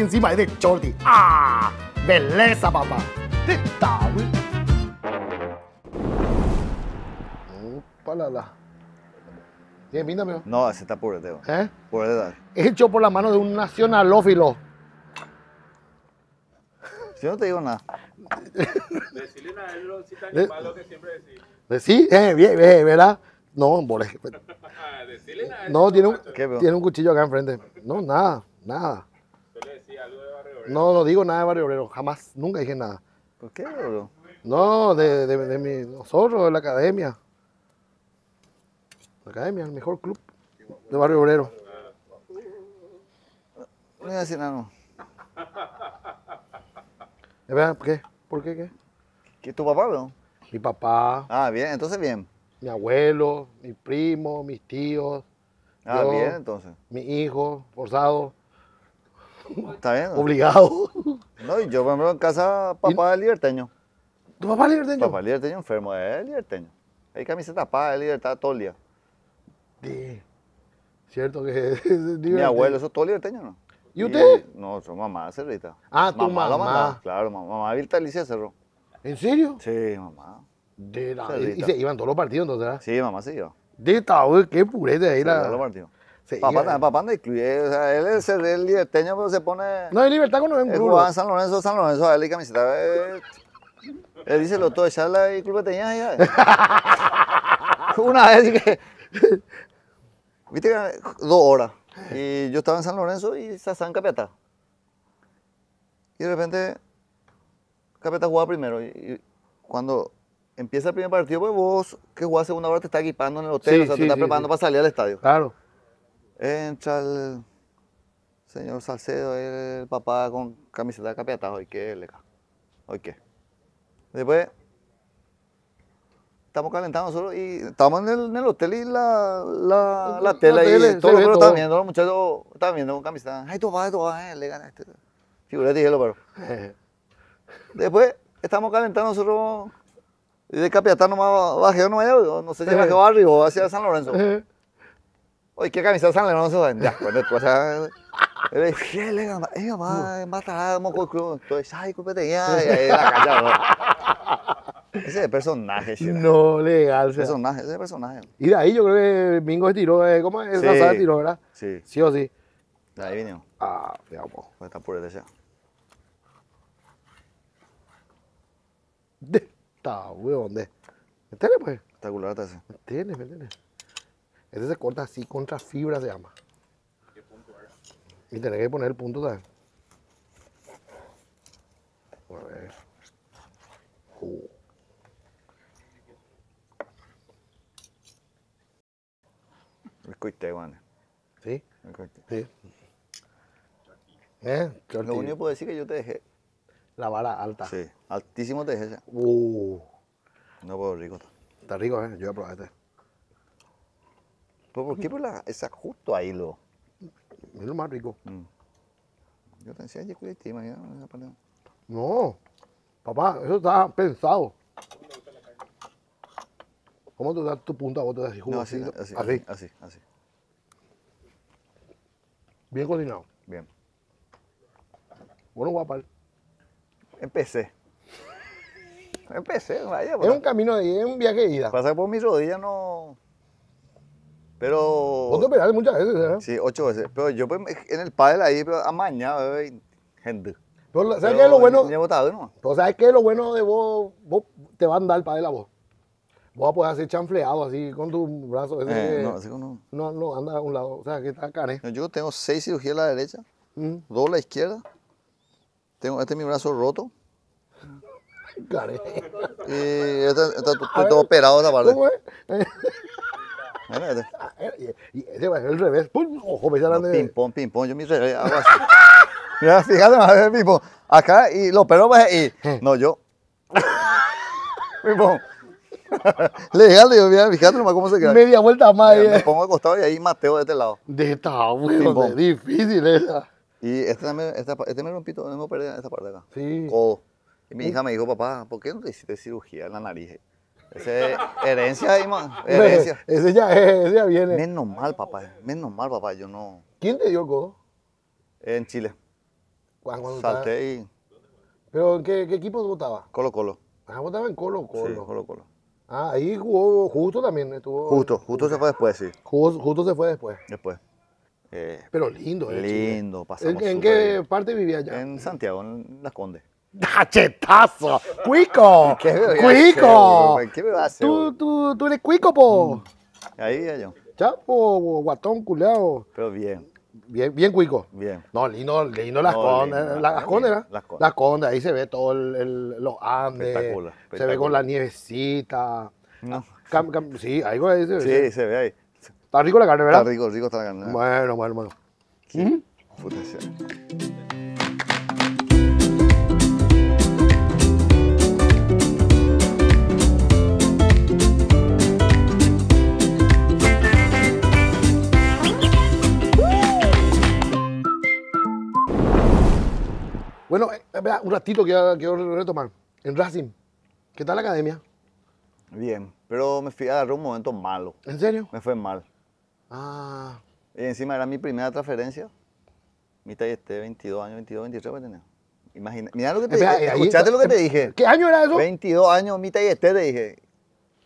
encima es de shorty. ¡Ah! ¡Belleza, papá! ¿Qué tal? Palala. la! pinta, amigo. No, ese está puro teo. ¿Eh? Puro de Hecho por la mano de un nacionalófilo. Yo no te digo nada. Decirle una si de, lo que siempre decís. ¿Decís? Eh, bien, ¿verdad? No, por ah, Decirle No, tiene un, tiene un cuchillo acá enfrente. No, nada, nada. No, no digo nada de Barrio Obrero, jamás, nunca dije nada. ¿Por qué, bro? No, de, de, mi, nosotros, de la academia. La academia, el mejor club de Barrio Obrero. No voy a decir nada, no. ¿Por qué? ¿Por qué qué? ¿Qué tu papá, bro? Mi papá. Ah, bien, entonces bien. Mi abuelo, mi primo, mis tíos. Ah, bien, entonces. Mi hijo, forzado. Está bien. Obligado. No, y yo, por ejemplo, en casa, papá es liberteño. ¿Tu papá es liberteño? Papá es liberteño, enfermo, es liberteño. Hay camiseta tapada es libertad todo el día. Cierto que es liberteño. Mi abuelo, eso es todo liberteño, ¿no? ¿Y usted? no, su mamá Cerrita. Ah, tu mamá. mamá claro, mamá, mamá Alicia Cerro. ¿En serio? Sí, mamá. De la, y, se iban todos los partidos entonces, ¿ah? Sí, mamá se iba. De esta, qué purete ahí la. Todos los partidos papá, papá anda incluye, o sea, él es el liberteño, pero se pone... No, hay libertad cuando es en San Lorenzo, San Lorenzo, a él y camiseta. Eh. Él, dice lo todo, echarle ahí culpeteña ya. Una vez que... Viste que dos horas. Y yo estaba en San Lorenzo y Sazán Capeta. Y de repente Capeta jugaba primero. Y, cuando empieza el primer partido, pues vos que jugás segunda hora te estás equipando en el hotel, o sea, te estás preparando para salir al estadio. Claro. Entra el señor Salcedo, el papá con camiseta capiata hoy qué, lega qué. Después estamos calentando nosotros y estamos en el, hotel y la, la, la tela y todo lo que están viendo, los muchachos están viendo con camiseta. Ay, tu papá, tú vas, eh, le ganas este. pero. Después estamos calentando nosotros y de Capiatá nomás bajé, no, no sé si bajé barrio o hacia San Lorenzo. Eh. Oye, ¿qué camisa sale? No se vende. Ya, cuando pues, tú vas a... Le dije, le eh, mamá, es moco el Entonces, ay, cúpete ya, y ahí la cachaba. Ese personaje, sí. No, legal. Ese personaje, ese es personaje. Y de ahí yo creo que Mingo tiró, eh, ¿cómo es? Sí, Esa tiró, ¿verdad? Sí. Sí o sí. De ahí vino. Ah, veamos. Pues está pura deseo. De, está, huevón, de. entiendes, pues. está Me ese me entiendes. Este se corta así, contra fibra se llama. Y tenés que poner el punto también. A ver. Uh. Me Juan. ¿Sí? Me Sí. ¿Eh? Lo único que puedo decir es que yo te dejé. La vara alta. Sí, altísimo te dejé. Uh. No puedo rico. Está rico, ¿eh? Yo voy a probar este. Pues, ¿por qué por la, esa justo ahí lo? Es lo más rico. Mm. Yo te decía, cuidado, imagina, imagínate. No, papá, eso está pensado. ¿Cómo te das tu punta vos te das así, así, así, así, así, Bien cocinado. Bien. Bueno, guapal. Empecé. Empecé, vaya. Es pues. un camino de es un viaje de ida. Pasar por mis rodillas no... Pero... Vos te muchas veces, ¿verdad? ¿eh? Sí, ocho veces. Pero yo pues, en el pádel ahí, pero amañado, bebé, gente. Pero, ¿sabes qué es lo bueno? Pero, ¿sabes qué es lo bueno de vos? Vos te va a andar el pádel a vos. Vos vas a poder hacer chanfleado así con tus brazos. Eh, no, así no. No, no, anda a un lado. O sea, que está caré. Yo tengo seis cirugías a la derecha, mm. dos a la izquierda. Tengo, este es mi brazo roto. Caré. Y este, este, esto está, todo operado esa parte. ¿Cómo es? Ah, eh, y ese va a ser el revés. ¡Pum! Ojo, me llama. no, de... Yo me hice eh, algo así. Mira, fíjate, me hacer pong Acá y los perros pues, a y... Eh. No, yo. ping-pong. dije yo mira, fíjate nomás cómo se queda. Media vuelta más. Mira, me pongo acostado y ahí mateo de este lado. De esta, bueno, difícil esa. Y este también, este, este me rompí todo, me perdí esta parte de acá. Sí. Codo. Y mi uh. hija me dijo, papá, ¿por qué no te hiciste cirugía en la nariz? Ese herencia Herencia. ese ya ese ya viene. Menos mal, papá. Menos mal, papá. Yo no. ¿Quién te dio el codo? En Chile. Salté y. ¿Pero en qué, qué equipo votaba? Colo Colo. Ah, votaba en Colo Colo. Sí, Colo Colo. Ah, ahí jugó Justo también estuvo. Justo, Justo se fue después, sí. Justo, justo se fue después. Después. Eh, Pero lindo, eh, Lindo, pasamos ¿En, qué parte vivía allá? En Santiago, en Las Condes. ¡Cachetazo! ¡Cuico! ¿Qué ¡Cuico! ¿Qué me va a hacer? Tú, tú, tú eres cuico, po. Mm. Ahí ya yo. Chapo, guatón, culeado. Pero bien. Bien, bien cuico. Bien. No, lindo, lindo las no, Condes. las, las Condes, ¿verdad? Las Condes. Las Condes, ahí se ve todo el, el los Andes. Se ve con la nievecita. No. sí, ahí se ve. Sí, se ve ahí. Está rico la carne, ¿verdad? Está rico, rico está la carne. Bueno, bueno, bueno. ¿Sí? ¿Mm? Bueno, eh, eh, un ratito quiero, quiero retomar. En Racing, ¿qué tal la academia? Bien, pero me fui a agarrar un momento malo. ¿En serio? Me fue mal. Ah. Y encima era mi primera transferencia. Mi este 22 años, 22, 23 que tenía. Imagina, mira lo que te dije. Eh, ahí, lo que te dije. ¿Qué año era eso? 22 años, mi este te dije.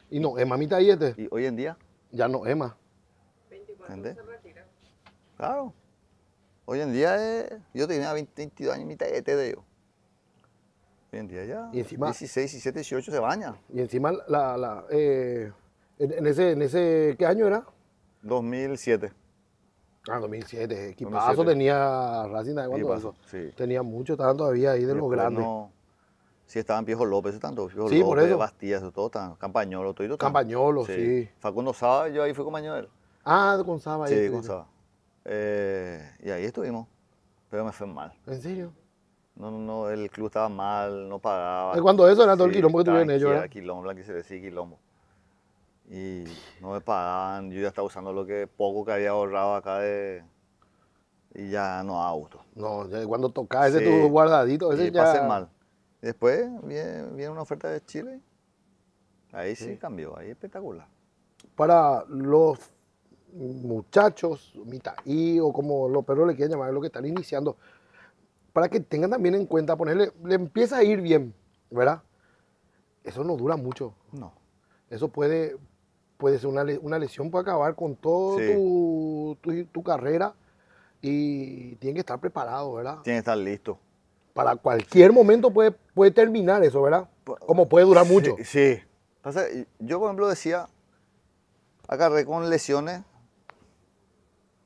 Y no, Emma, mi este. ¿Y hoy en día? Ya no, Emma. 24 Claro. Hoy en día, eh, yo tenía 22 años, y mitad de te Hoy en día ya, y encima, 16, 17, 18 se baña. Y encima, la, la eh, en, ese, en ese, ¿qué año era? 2007. Ah, 2007, equipazo tenía Racing de cuando sí. Tenía mucho, estaban todavía ahí de los grandes. No, sí, estaban Viejo López, tanto Viejo sí, López, Bastillas, todo tan Campañolo, todo, todo Campañolo, sí. Facundo Saba, yo ahí fui con de Ah, con Saba. Sí, con Saba. Eh, y ahí estuvimos, pero me fue mal. ¿En serio? No, no, el club estaba mal, no pagaba. ¿Y cuando eso era todo el que tuvieron ellos? Y no me pagaban, yo ya estaba usando lo que poco que había ahorrado acá de... Y ya no a gusto. No, cuando tocaba ese guardadito, ese y ya... pasé mal. Después viene, viene, una oferta de Chile, ahí sí cambió, ahí espectacular. Para los muchachos, mitad y o como lo perros le quieran llamar, lo que están iniciando, para que tengan también en cuenta, ponerle, le empieza a ir bien, ¿verdad? Eso no dura mucho. No. Eso puede, puede ser una, lesión, puede acabar con toda tu, carrera y tiene que estar preparado ¿verdad? tiene que estar listo Para cualquier momento puede, puede terminar eso, ¿verdad? Como puede durar mucho. Sí. yo, por ejemplo, decía, agarré con lesiones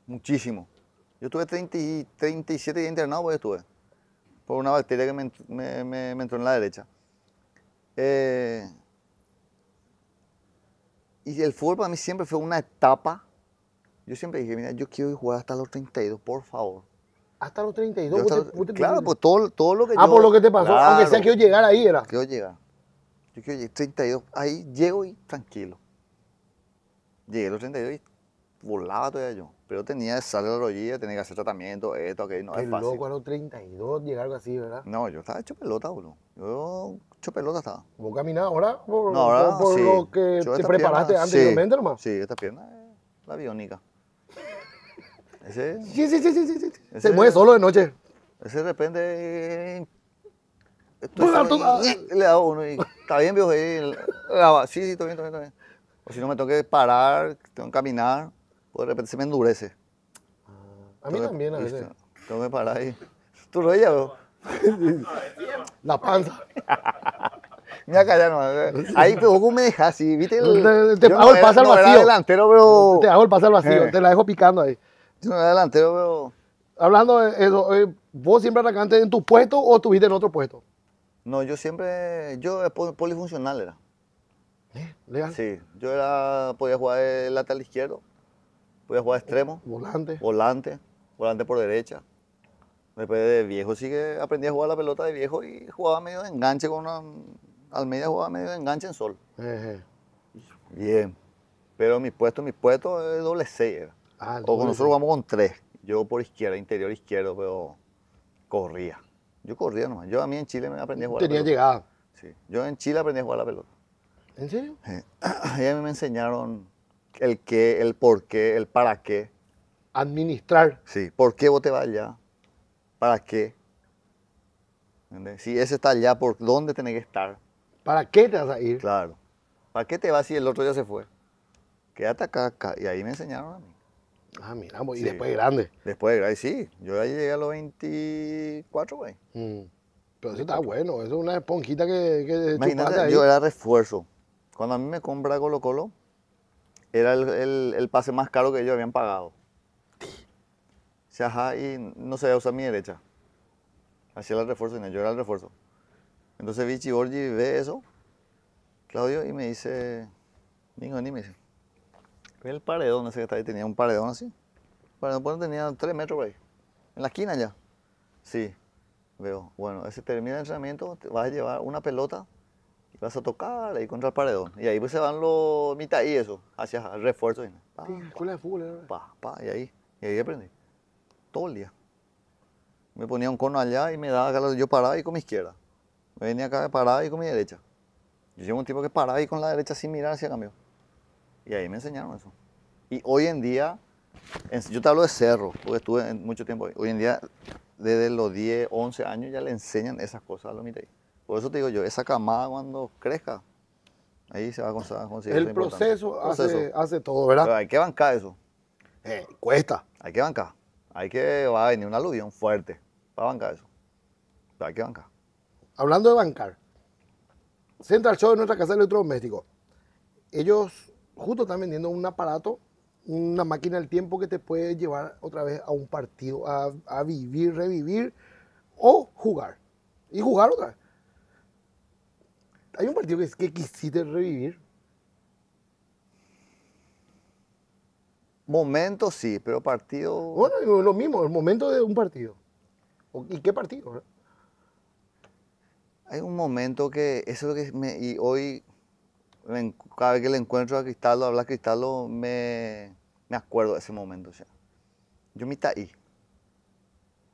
muchísimo. Yo tuve 30 y 37 días internado, pues estuve, por una bacteria que me, entró en la derecha. Eh, y el fútbol para mí siempre fue una etapa. Yo siempre dije, mira, yo quiero jugar hasta los 32, por favor. Hasta los 32. claro, pues todo, lo que ah, Ah, por lo que te pasó. aunque sea quiero llegar ahí, era. Quiero llegar. Yo quiero llegar 32. Ahí llego y tranquilo. Llegué a los 32 y volaba todavía yo. Pero tenía de rodilla tenía que hacer tratamiento, esto, aquello, no es fácil. loco, a los 32 llegar algo así, ¿verdad? No, yo estaba hecho pelota, boludo. Yo hecho pelota estaba. ¿Vos caminabas ahora por, no, ahora, por lo que te preparaste antes anteriormente, sí. hermano? Sí, esta pierna es la biónica. Ese, sí, sí, sí, sí, sí. Se mueve solo de noche. Ese de repente... Pues, le hago uno y... Está bien, viejo. sí, sí, está bien, está bien, está bien. O si no me tengo que parar, tengo que caminar de repente se me endurece. a mí también a veces. Tengo que parar ahí. ¿Tú lo ella, La panza. Mira acá no. Eh. Ahí pero vos me dejas así, ¿viste? te, hago el paso al vacío. delantero, pero... Te hago el pase al vacío, eh. te la dejo picando ahí. Yo no delantero, Hablando de eso, eh, ¿vos siempre arrancaste en tu puesto o estuviste en otro puesto? No, yo siempre, yo polifuncional era. ¿Eh? Sí, yo era, podía jugar el lateral izquierdo, Podía jugar extremo. Volante. Volante. Volante por derecha. Después de viejo sí que aprendí a jugar la pelota de viejo y jugaba medio de enganche con una. Al media jugaba medio de enganche en sol. Bien. Pero mi puesto, mi puesto es doble seis Ah, o nosotros jugamos con tres. Yo por izquierda, interior izquierdo, pero corría. Yo corría nomás. Yo a mí en Chile me aprendí a jugar. la pelota. llegada. Sí. Yo en Chile aprendí a jugar la pelota. ¿En serio? a mí me enseñaron el qué, el por qué, el para qué. Administrar. Sí, ¿por qué vos te vas allá? ¿Para qué? Si ese está allá, ¿por dónde tenés que estar? ¿Para qué te vas a ir? Claro. ¿Para qué te vas si el otro ya se fue? Quédate acá, Y ahí me enseñaron a mí. Ah, mira, y después grande. Después grande, sí. Yo ahí llegué a los 24, güey. Mm. Pero eso está bueno, eso es una esponjita que... que Imagínate, yo era refuerzo. Cuando a mí me compra Colo Colo, era el, el, pase más caro que ellos habían pagado. Se ajá, y no sabía usar mi derecha. Hacía el refuerzo yo era el refuerzo. Entonces Vichy Borgi ve eso, Claudio, y me dice, niño, ni me dice, ve el paredón ese que está ahí, tenía un paredón así. Bueno, pues tenía tres metros por ahí, en la esquina ya. Sí, veo, bueno, ese termina el entrenamiento, te vas a llevar una pelota vas a tocar ahí contra el paredón. Y ahí pues se van los mitad y eso, hacia refuerzos. Eh. Pa, Pa, y ahí, y ahí aprendí. Todo el día. Me ponía un cono allá y me daba yo paraba y con mi izquierda. Me venía acá, parada y con mi derecha. Yo llevo un tipo que paraba y con la derecha sin mirar hacia cambio. Y ahí me enseñaron eso. Y hoy en día, yo te hablo de cerro, porque estuve mucho tiempo ahí. Hoy en día, desde los 10, 11 años ya le enseñan esas cosas a los mitad. Por eso te digo yo, esa camada cuando crezca, ahí se va a conseguir. El proceso hace, todo, ¿verdad? hay que bancar eso. Eh, cuesta. Hay que bancar. Hay que, va a venir una aluvión fuerte para bancar eso. hay que bancar. Hablando de bancar, Central Show de nuestra casa de electrodomésticos. Ellos justo están vendiendo un aparato, una máquina del tiempo que te puede llevar otra vez a un partido, a vivir, revivir o jugar. Y jugar otra vez. ¿Hay un partido que, que quisiste revivir? Momento sí, pero partido... Bueno, lo mismo, el momento de un partido. ¿Y qué partido? Hay un momento que eso es lo que me... Y hoy, cada vez que le encuentro a Cristaldo, habla a Cristaldo, me, acuerdo de ese momento ya. Yo está ahí. Me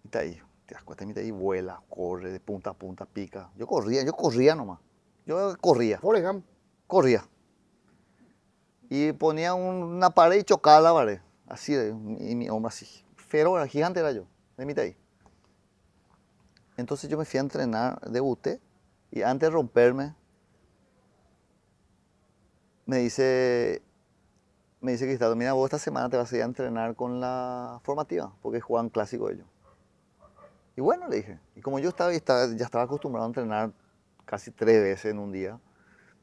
está ahí. Te das cuenta, está ahí vuela, corre de punta a punta, pica. Yo corría, yo corría nomás. Yo corría. por Corría. Y ponía una pared y chocaba la pared. Así, y mi hombre. así. Feroz, gigante era yo, de ahí. Entonces yo me fui a entrenar, debuté, y antes de romperme, me dice, me dice que mira, vos esta semana te vas a ir a entrenar con la formativa, porque juegan clásico ellos. Y bueno, le dije, y como yo estaba, ya estaba acostumbrado a entrenar casi tres veces en un día.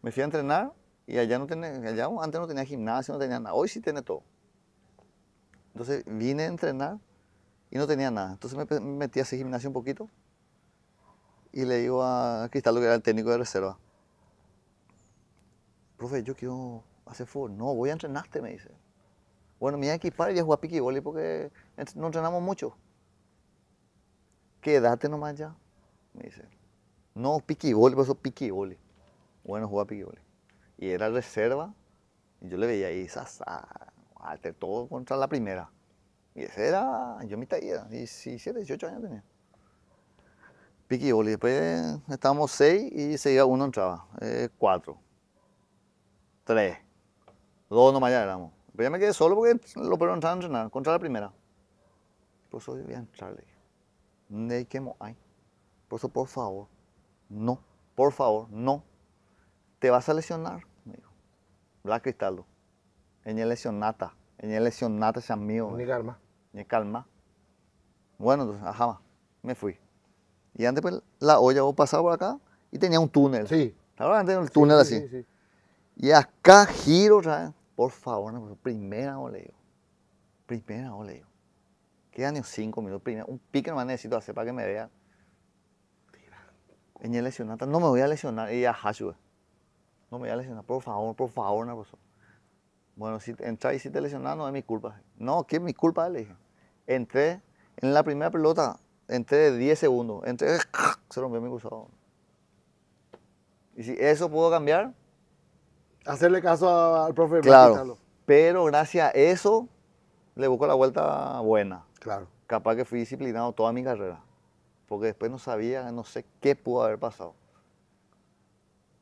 Me fui a entrenar y allá, no tenía, allá antes no tenía gimnasio, no tenía nada. Hoy sí tiene todo. Entonces vine a entrenar y no tenía nada. Entonces me metí a ese gimnasio un poquito y le digo a Cristaldo, que era el técnico de reserva, profe, yo quiero hacer fútbol. No, voy a entrenarte, me dice. Bueno, me voy a equipar y voy a jugar piquiboli porque no entrenamos mucho. Quédate nomás ya, me dice. No, piqui por pues, eso piqui Bueno, jugaba piqui Y era reserva. Y yo le veía ahí, sasa, alter todo contra la primera. Y ese era, yo me traía, 17, 18 años tenía. Piqui y Después estábamos 6 y seguía uno entraba. 4, 3, 2 nomás ya éramos. Pero ya me quedé solo porque lo no entrar a entrenar contra la primera. Por eso debía entrarle. Ney, qué que Por eso, por favor no, por favor, no, te vas a lesionar, me dijo. Bla Cristaldo, en el lesionata, en el lesionata, sean amigo. Ni calma. Ni calma. Bueno, entonces, ajá, me fui. Y antes, pues, la olla vos pasabas por acá y tenía un túnel. Sí. Ahora antes un túnel así. Sí, sí. Y acá giro, Por favor, pues, primera primera oleo. Primera oleo. Qué año cinco minutos. Primera, un pique no más necesito hacer para que me vean el lesionata no me voy a lesionar, ella Hashua. No me voy a lesionar, por favor, por favor, una cosa Bueno, si entras y si te lesionas, no es mi culpa. No, ¿qué es mi culpa? Le dije. Entré, en la primera pelota, entré 10 segundos, entré, se rompió mi cruzado. Y si eso pudo cambiar. Hacerle caso al profe. Claro. pero gracias a eso, le busco la vuelta buena. Claro. Capaz que fui disciplinado toda mi carrera porque después no sabía, no sé qué pudo haber pasado.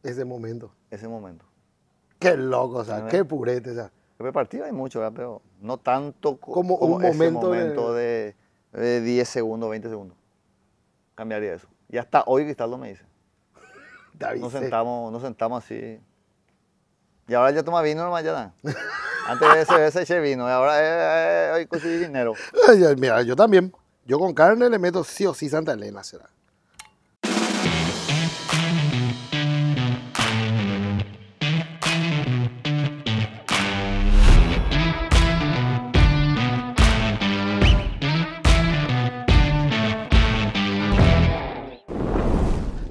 Ese momento. Ese momento. Qué loco, o sea, qué purete, o sea. hay mucho, pero no tanto como, un momento, de... De, 10 segundos, 20 segundos. Cambiaría eso. Y hasta hoy lo me dice. David, nos sentamos, nos sentamos así. Y ahora ya toma vino nomás, ya Antes de ese, ese vino, ahora eh, eh, hoy dinero. Mira, yo también. Yo con carne le meto sí o sí Santa Elena, será.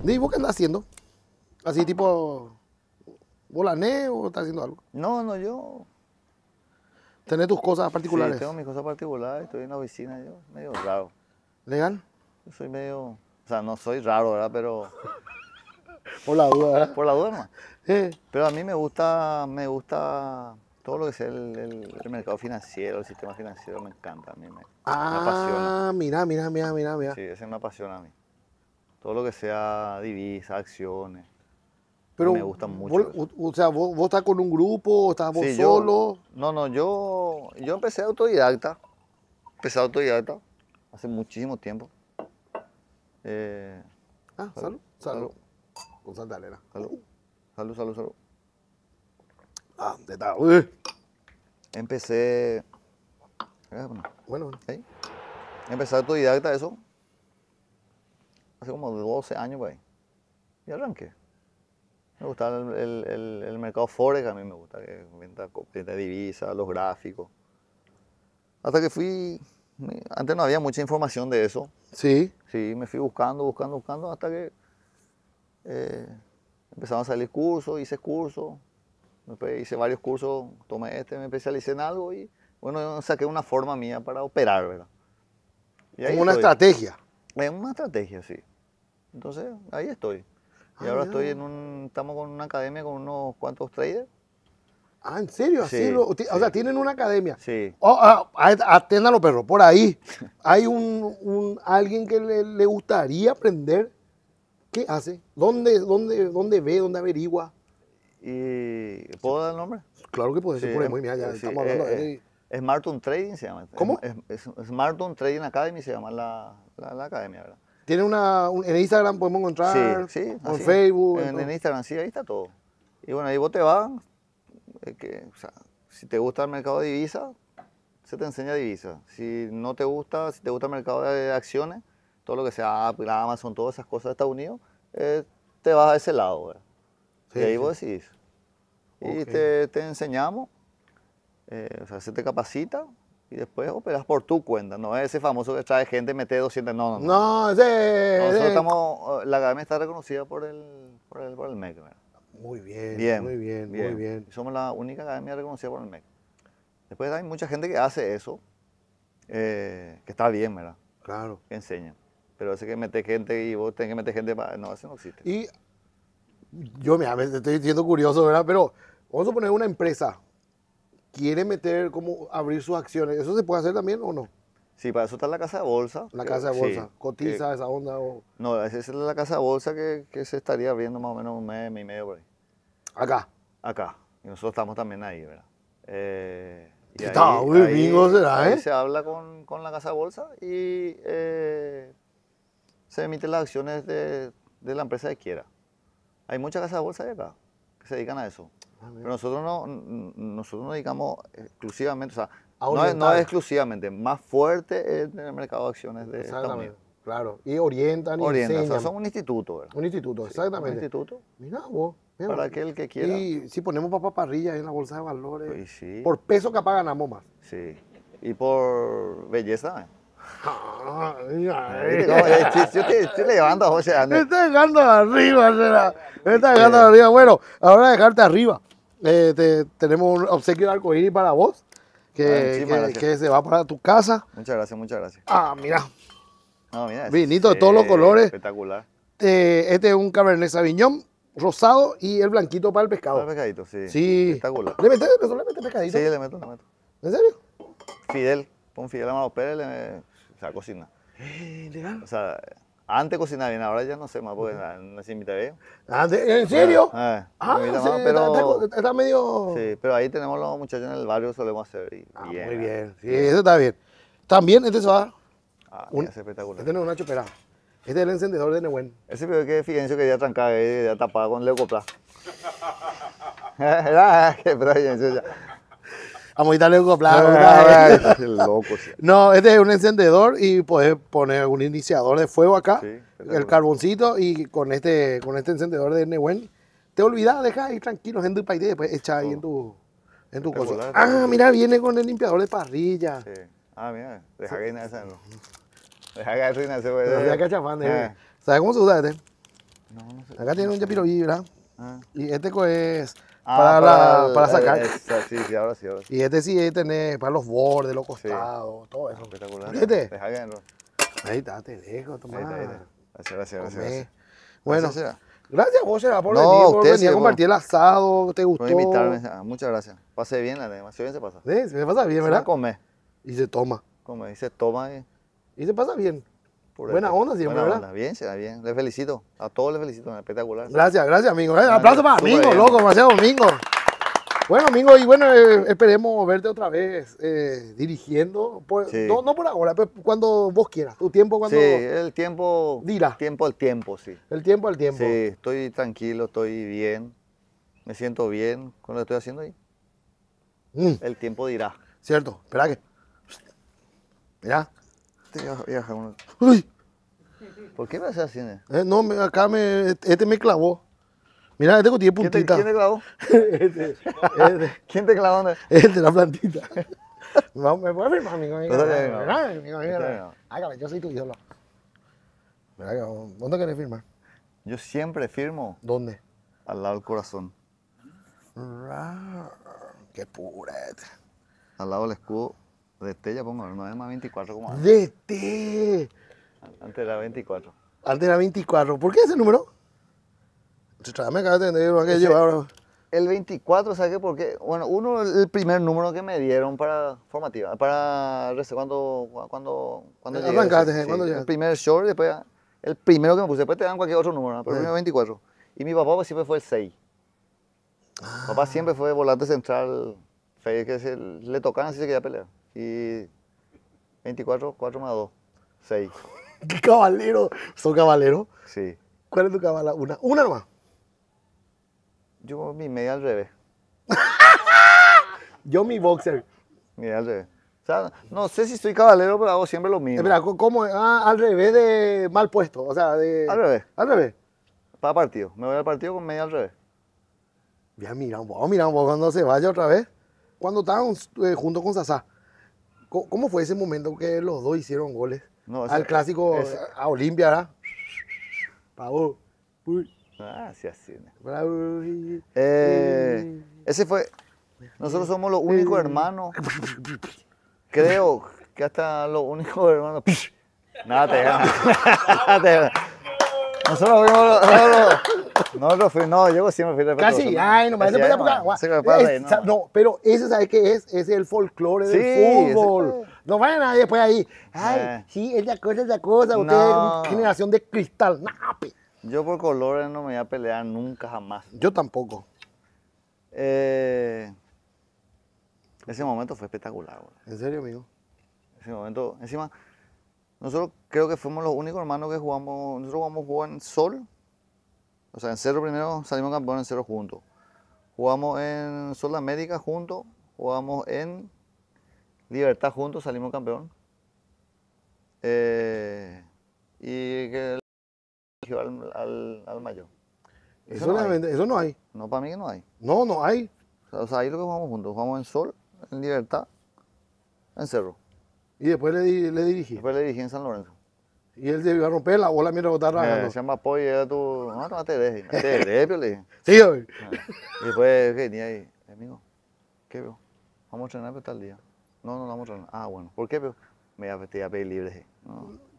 ¿Y vos qué andas haciendo? Así tipo volané o estás haciendo algo. No, no, yo ¿Tenés tus cosas particulares? Sí, tengo mis cosas particulares, estoy en la oficina, yo medio raro. ¿Legal? soy medio, o sea, no soy raro, ¿verdad? Pero... Por la duda, ¿verdad? Por la duda, hermano. Sí. Pero a mí me gusta, me gusta todo lo que sea el, mercado financiero, el sistema financiero, me encanta, a mí me, ah, apasiona. Ah, mira, mira, mira, mira, mira. Sí, ese me apasiona a mí. Todo lo que sea divisas, acciones. Pero me gustan mucho. o, sea, vos, vos, estás con un grupo, estás vos solo. no, no, yo, yo empecé autodidacta. Empecé autodidacta hace muchísimo tiempo. Eh, ah, salud, salud. Con Santa Salud. Salud, salud, salud. Ah, dónde está. Empecé. Eh, bueno, bueno. Empecé autodidacta eso. Hace como 12 años, güey, Y arranqué. Me gustaba el, mercado forex, a mí me gusta, que venta, venta de divisas, los gráficos. Hasta que fui, antes no había mucha información de eso. Sí. Sí, me fui buscando, buscando, buscando, hasta que eh, empezaron a salir cursos, hice cursos, hice varios cursos, tomé este, me especialicé en algo y bueno, saqué una forma mía para operar, ¿verdad? Como una estrategia. Es una estrategia, sí. Entonces, ahí estoy. Y ah, ahora estoy en un, estamos con una academia con unos cuantos traders. Ah, ¿en serio? Sí, O sea, tienen una academia. Sí. Oh, ah, ah, perro, por ahí. ¿Hay un, alguien que le, gustaría aprender? ¿Qué hace? ¿Dónde, dónde, dónde ve? ¿Dónde averigua? Y, ¿Puedo dar el nombre? Claro que puede ser. Sí, muy ya estamos eh, hablando eh, eh, Trading se llama. ¿Cómo? Smarton Trading Academy se llama la academia, ¿verdad? Tiene una. en Instagram podemos encontrar. Sí, En Facebook. En, Instagram, sí, ahí está todo. Y bueno, ahí vos te vas. que, si te gusta el mercado de divisas, se te enseña divisas. Si no te gusta, si te gusta el mercado de acciones, todo lo que sea Apple, Amazon, todas esas cosas de Estados Unidos, eh, te vas a ese lado. y ahí vos decidís. Y te, enseñamos, eh, o sea, se te capacita y después operas por tu cuenta, no es ese famoso que trae gente, mete 200, no, no, no. No, Nosotros estamos, eh, la academia está reconocida por el, por el, MEC. ¿verdad? Muy bien, muy bien, muy bien. Somos la única academia reconocida por el MEC. Después hay mucha gente que hace eso, eh, que está bien, ¿verdad? Claro. Que enseña. Pero ese que mete gente y vos tenés que meter gente, no, eso no existe. Y yo, me estoy siendo curioso, ¿verdad? Pero vamos a poner una empresa, quiere meter, como abrir sus acciones, ¿eso se puede hacer también o no? Sí, para eso está la casa de bolsa. La casa de bolsa. ¿Cotiza esa onda? O... No, esa es la casa de bolsa que, se estaría abriendo más o menos un mes, mes y medio por ahí. ¿Acá? Acá. Y nosotros estamos también ahí, ¿verdad? Eh, ¿eh? se habla con, la casa de bolsa y eh, se emiten las acciones de, de la empresa que quiera. Hay muchas casas de bolsa de acá que se dedican a eso. Pero nosotros no, nosotros no dedicamos exclusivamente, o sea, no es, exclusivamente, más fuerte es en el mercado de acciones de Estados Claro, y orientan y orientan, son un instituto, ¿verdad? Un instituto, exactamente. Un instituto. Mira vos. para aquel que quiera. Y si ponemos papá parrilla en la bolsa de valores, pues por peso capaz ganamos más. Sí, y por belleza. ¿eh? Eh. yo, te, estoy a José Me está dejando arriba, será. Me está dejando arriba. Bueno, ahora dejarte arriba. Eh, tenemos un obsequio de arcoíris para vos, ah, que, se va para tu casa. Muchas gracias, muchas gracias. Ah, mira. mira Vinito de todos los colores. Espectacular. Eh, este es un Cabernet Sauvignon rosado y el blanquito para el pescado. Para el pescadito, sí. Sí. Espectacular. ¿Le metes, le pescadito? Sí, le meto, le meto. ¿En serio? Fidel, pon Fidel Amado Pérez, le, o sea, cocina. Eh, legal. O sea, antes cocinaba bien, ahora ya no sé más porque no se invita bien. ¿En serio? Eh, ah, ah pero, está, medio... Sí, pero ahí tenemos los muchachos en el barrio, solemos hacer. ah, muy bien, ah. sí, eso está bien. También este se va... Ah, es espectacular. Este no es Este es el encendedor de Nehuen. Ese peor que Figencio quería trancar, eh, ya tapar con Leucopla. Ah, qué que Figencio ya... Vamos a quitarle ah, ah, un coplado. No, este es un encendedor y puedes poner un iniciador de fuego acá, el carboncito y con este, con este encendedor de Newen te olvidas, deja ahí tranquilo en tu país después echa ahí en tu, en tu cosa. ah, mira, viene con el limpiador de parrilla. Ah, mira, deja que esa no. Deja que esa se Deja ah. ¿Sabes cómo se usa este? No, no sé. Acá tiene un chapiro ¿verdad? Y este es pues, Ah, para, sacar. Eh, sí, sí, ahora sí, ahora Y este sí este tiene para los bordes, los costados, todo eso. Espectacular. ¿Viste? Ahí está, te dejo, toma. Ahí está, ahí Gracias, gracias, gracias, Bueno, gracias, gracias vos, por venir, por venir a compartir el asado, te gustó. Por invitarme, ah, muchas gracias. Pasé bien, la demás, bien se pasa. Sí, se pasa bien, ¿verdad? Se come. Y se toma. Come, y se toma. Y, eh. y se pasa bien buena onda siempre, buena Bien, se da bien. Les felicito. A todos les felicito. Espectacular. Gracias, gracias, amigo. Un eh, aplauso para Mingo, loco. gracias amigo Bueno, amigo, y bueno, eh, esperemos verte otra vez eh, dirigiendo. no, no, por ahora, pero cuando vos quieras. Tu tiempo cuando. Sí, el tiempo. Dirá. Tiempo al tiempo, sí. El tiempo al tiempo. Sí, estoy tranquilo, estoy bien. Me siento bien con lo que estoy haciendo ahí. Mm. El tiempo dirá. Cierto, espera que. mira ¡Uy! ¿Por qué me haces así? Eh, no, acá me, este me clavó. Mira, este 10 tiene puntita. ¿Quién te, clavó? Este, este. ¿Quién te clavó? ¿no? Este, la plantita. no, me a firmar, amigo. mío amigo, Hágame, yo soy tu ídolo. ¿dónde querés firmar? Yo siempre firmo. ¿Dónde? Al lado del corazón. qué pura. Al lado del escudo T ya pongo, no es más 24 como antes. T! Antes la 24. Antes era 24. ¿Por qué ese número? Me de que El 24, ¿sabes Porque, bueno, uno, el primer número que me dieron para formativa, para cuando, cuando, cuando llegué, Arrancaste, ¿eh? cuando El primer short, después, el primero que me puse, después te dan cualquier otro número, pero el 24. Y mi papá pues, siempre fue el 6. Papá ah. siempre fue volante central, que le tocaban así se quería pelear. Y 24, 4 más 2, 6. ¡Qué caballero! ¿Son caballero? Sí. ¿Cuál es tu cabala? Una, una nomás. Yo mi media al revés. Yo mi boxer. Media al revés. O sea, no sé si estoy caballero, pero hago siempre lo mismo. Mira, ¿cómo? Ah, al revés de mal puesto. O sea, de. Al revés. Al revés. Para partido. Me voy al partido con media al revés. Ya, mira un poco, mira un poco cuando se vaya otra vez. Cuando estaban eh, junto con Sasá. ¿Cómo fue ese momento que los dos hicieron goles? Al clásico, a Olimpia, ¿verdad? Pavo. Ah, sí, así. Bravo. Eh, ese fue. Nosotros somos los únicos hermanos. Creo que hasta los únicos hermanos. Nada, te Nosotros fuimos los, no, no, fui, no, yo siempre fui de Casi, ay, nomás, Casi, no, me de no. no, pero ese, ¿sabes qué es? Es el folclore del fútbol. No vaya nadie después pues, ahí, ay, eh. sí, es cosa, esa cosa, usted no. es generación de cristal, nape. Yo por colores no me voy a pelear nunca, jamás. Yo tampoco. Eh, ese momento fue espectacular, ¿En serio, amigo? Ese momento, encima, nosotros creo que fuimos los únicos hermanos que jugamos, nosotros jugamos en sol, o sea, en cerro primero salimos campeón en cerro juntos. Jugamos en Sol América juntos, jugamos en Libertad juntos, salimos campeón. Eh, y que le al, al, al, mayor. Eso, no hay. no para mí que no hay. No, no hay. O sea, ahí lo que jugamos juntos. Jugamos en Sol, en Libertad, en Cerro. Y después le, le dirigí. Después le dirigí en San Lorenzo. Y él se iba a romper la bola, mientras botar trabajando? Eh, se llama Pollo, ya tú, no, no te dejes, no te dejes, le dije. Sí, hoy. Ah, y después pues, ¿qué? Ni ahí, amigo, ¿qué veo? Vamos a entrenar para el día. No, no, no vamos a entrenar. Ah, bueno, ¿por qué veo? Me voy a pedir libre, eh.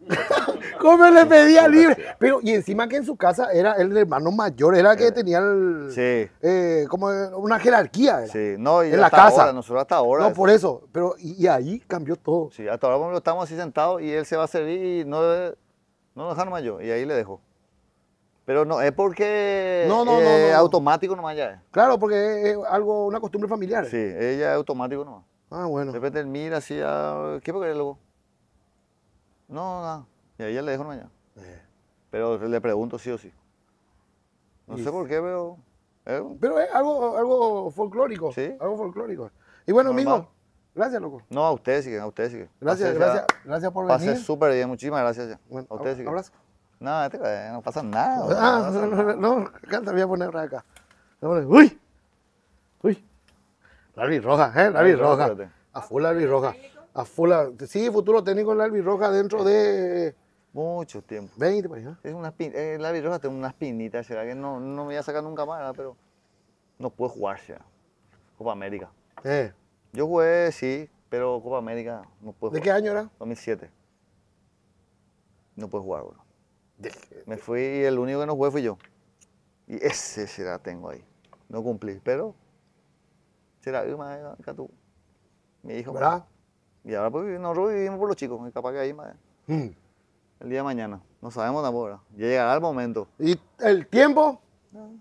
¿Cómo le pedía libre? Pero, y encima que en su casa era el hermano mayor, era que eh, tenía eh, como una jerarquía. sí, no, y en la casa. hasta No, por eso. Pero, y, ahí cambió todo. Sí, hasta ahora estamos así sentados y él se va a servir y no, no lo yo. Y ahí le dejó. Pero no, es porque no, no, no, eh, automático nomás ya Claro, porque es algo, una costumbre familiar. Sí, ella es automático nomás. Ah, bueno. De repente él mira así, ah, a, ¿qué porque luego? No, nada. Y a ella le dejo mañana. Eh. Pero le pregunto sí o sí. No sé por qué, pero. ¿eh? Pero es eh, algo, algo folclórico. Sí. Algo folclórico. Y bueno, amigo, gracias, loco. No, a ustedes siguen, a ustedes siguen. Gracias, gracias, gracias por venir. Pase súper bien, muchísimas gracias. Bueno, a ustedes Abrazo. No, no pasa nada. Ah, no, ah, no, no, no, no, voy a poner acá. Uy, uy. La Roja, ¿eh? Larvis Roja. A full la Roja a Sí, futuro técnico en la albirroja dentro de. Mucho tiempo. 20 para allá. Es una espin... Eh, la albirroja tengo unas pinitas, será que no, no me voy a sacar nunca más, pero no puedo jugar ya. Copa América. Eh. Yo jugué, sí, pero Copa América no puedo jugar. ¿De qué año era? 2007. No puedo jugar, bro. Me fui y el único que no jugué fui yo. Y ese será tengo ahí. No cumplí, pero será que tú. Mi hijo. ¿Verdad? Y ahora pues nosotros vivimos por los chicos, capaz que ahí más. Mm. El día de mañana. No sabemos tampoco. Ya llegará el momento. ¿Y el tiempo?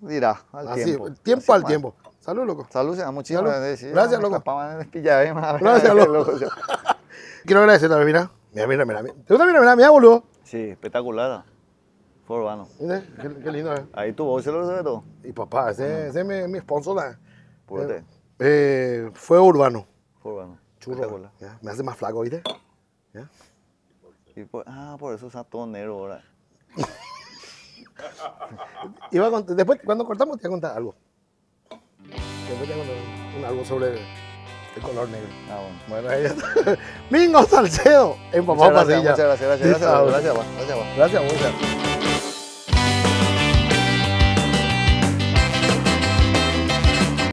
Dirá, al Así, tiempo. El tiempo al tiempo. Salud, loco. Salud, sea, gracias. loco. Gracias, loco. Quiero agradecer también, mira. Mira, mira, mira. ¿Te gusta? Mira, mira, mira, boludo. Sí, espectacular. Fue urbano. Qué, lindo, ¿eh? Ahí tu voz se lo recibe todo. Y papá, ese, es mi, mi sponsor. Eh, fue urbano. Fue urbano churro. ¿Ya? Me hace más flaco, ¿viste? ¿Ya? Y ah, por eso está todo negro ahora. Iba después, cuando cortamos, te voy a contar algo. Después te voy a contar algo sobre el color negro. Ah, bueno. Bueno, ahí está. Mingo Salcedo, en Papá Pasilla. Muchas gracias, gracias, gracias, gracias, gracias, gracias, gracias, gracias, gracias, gracias.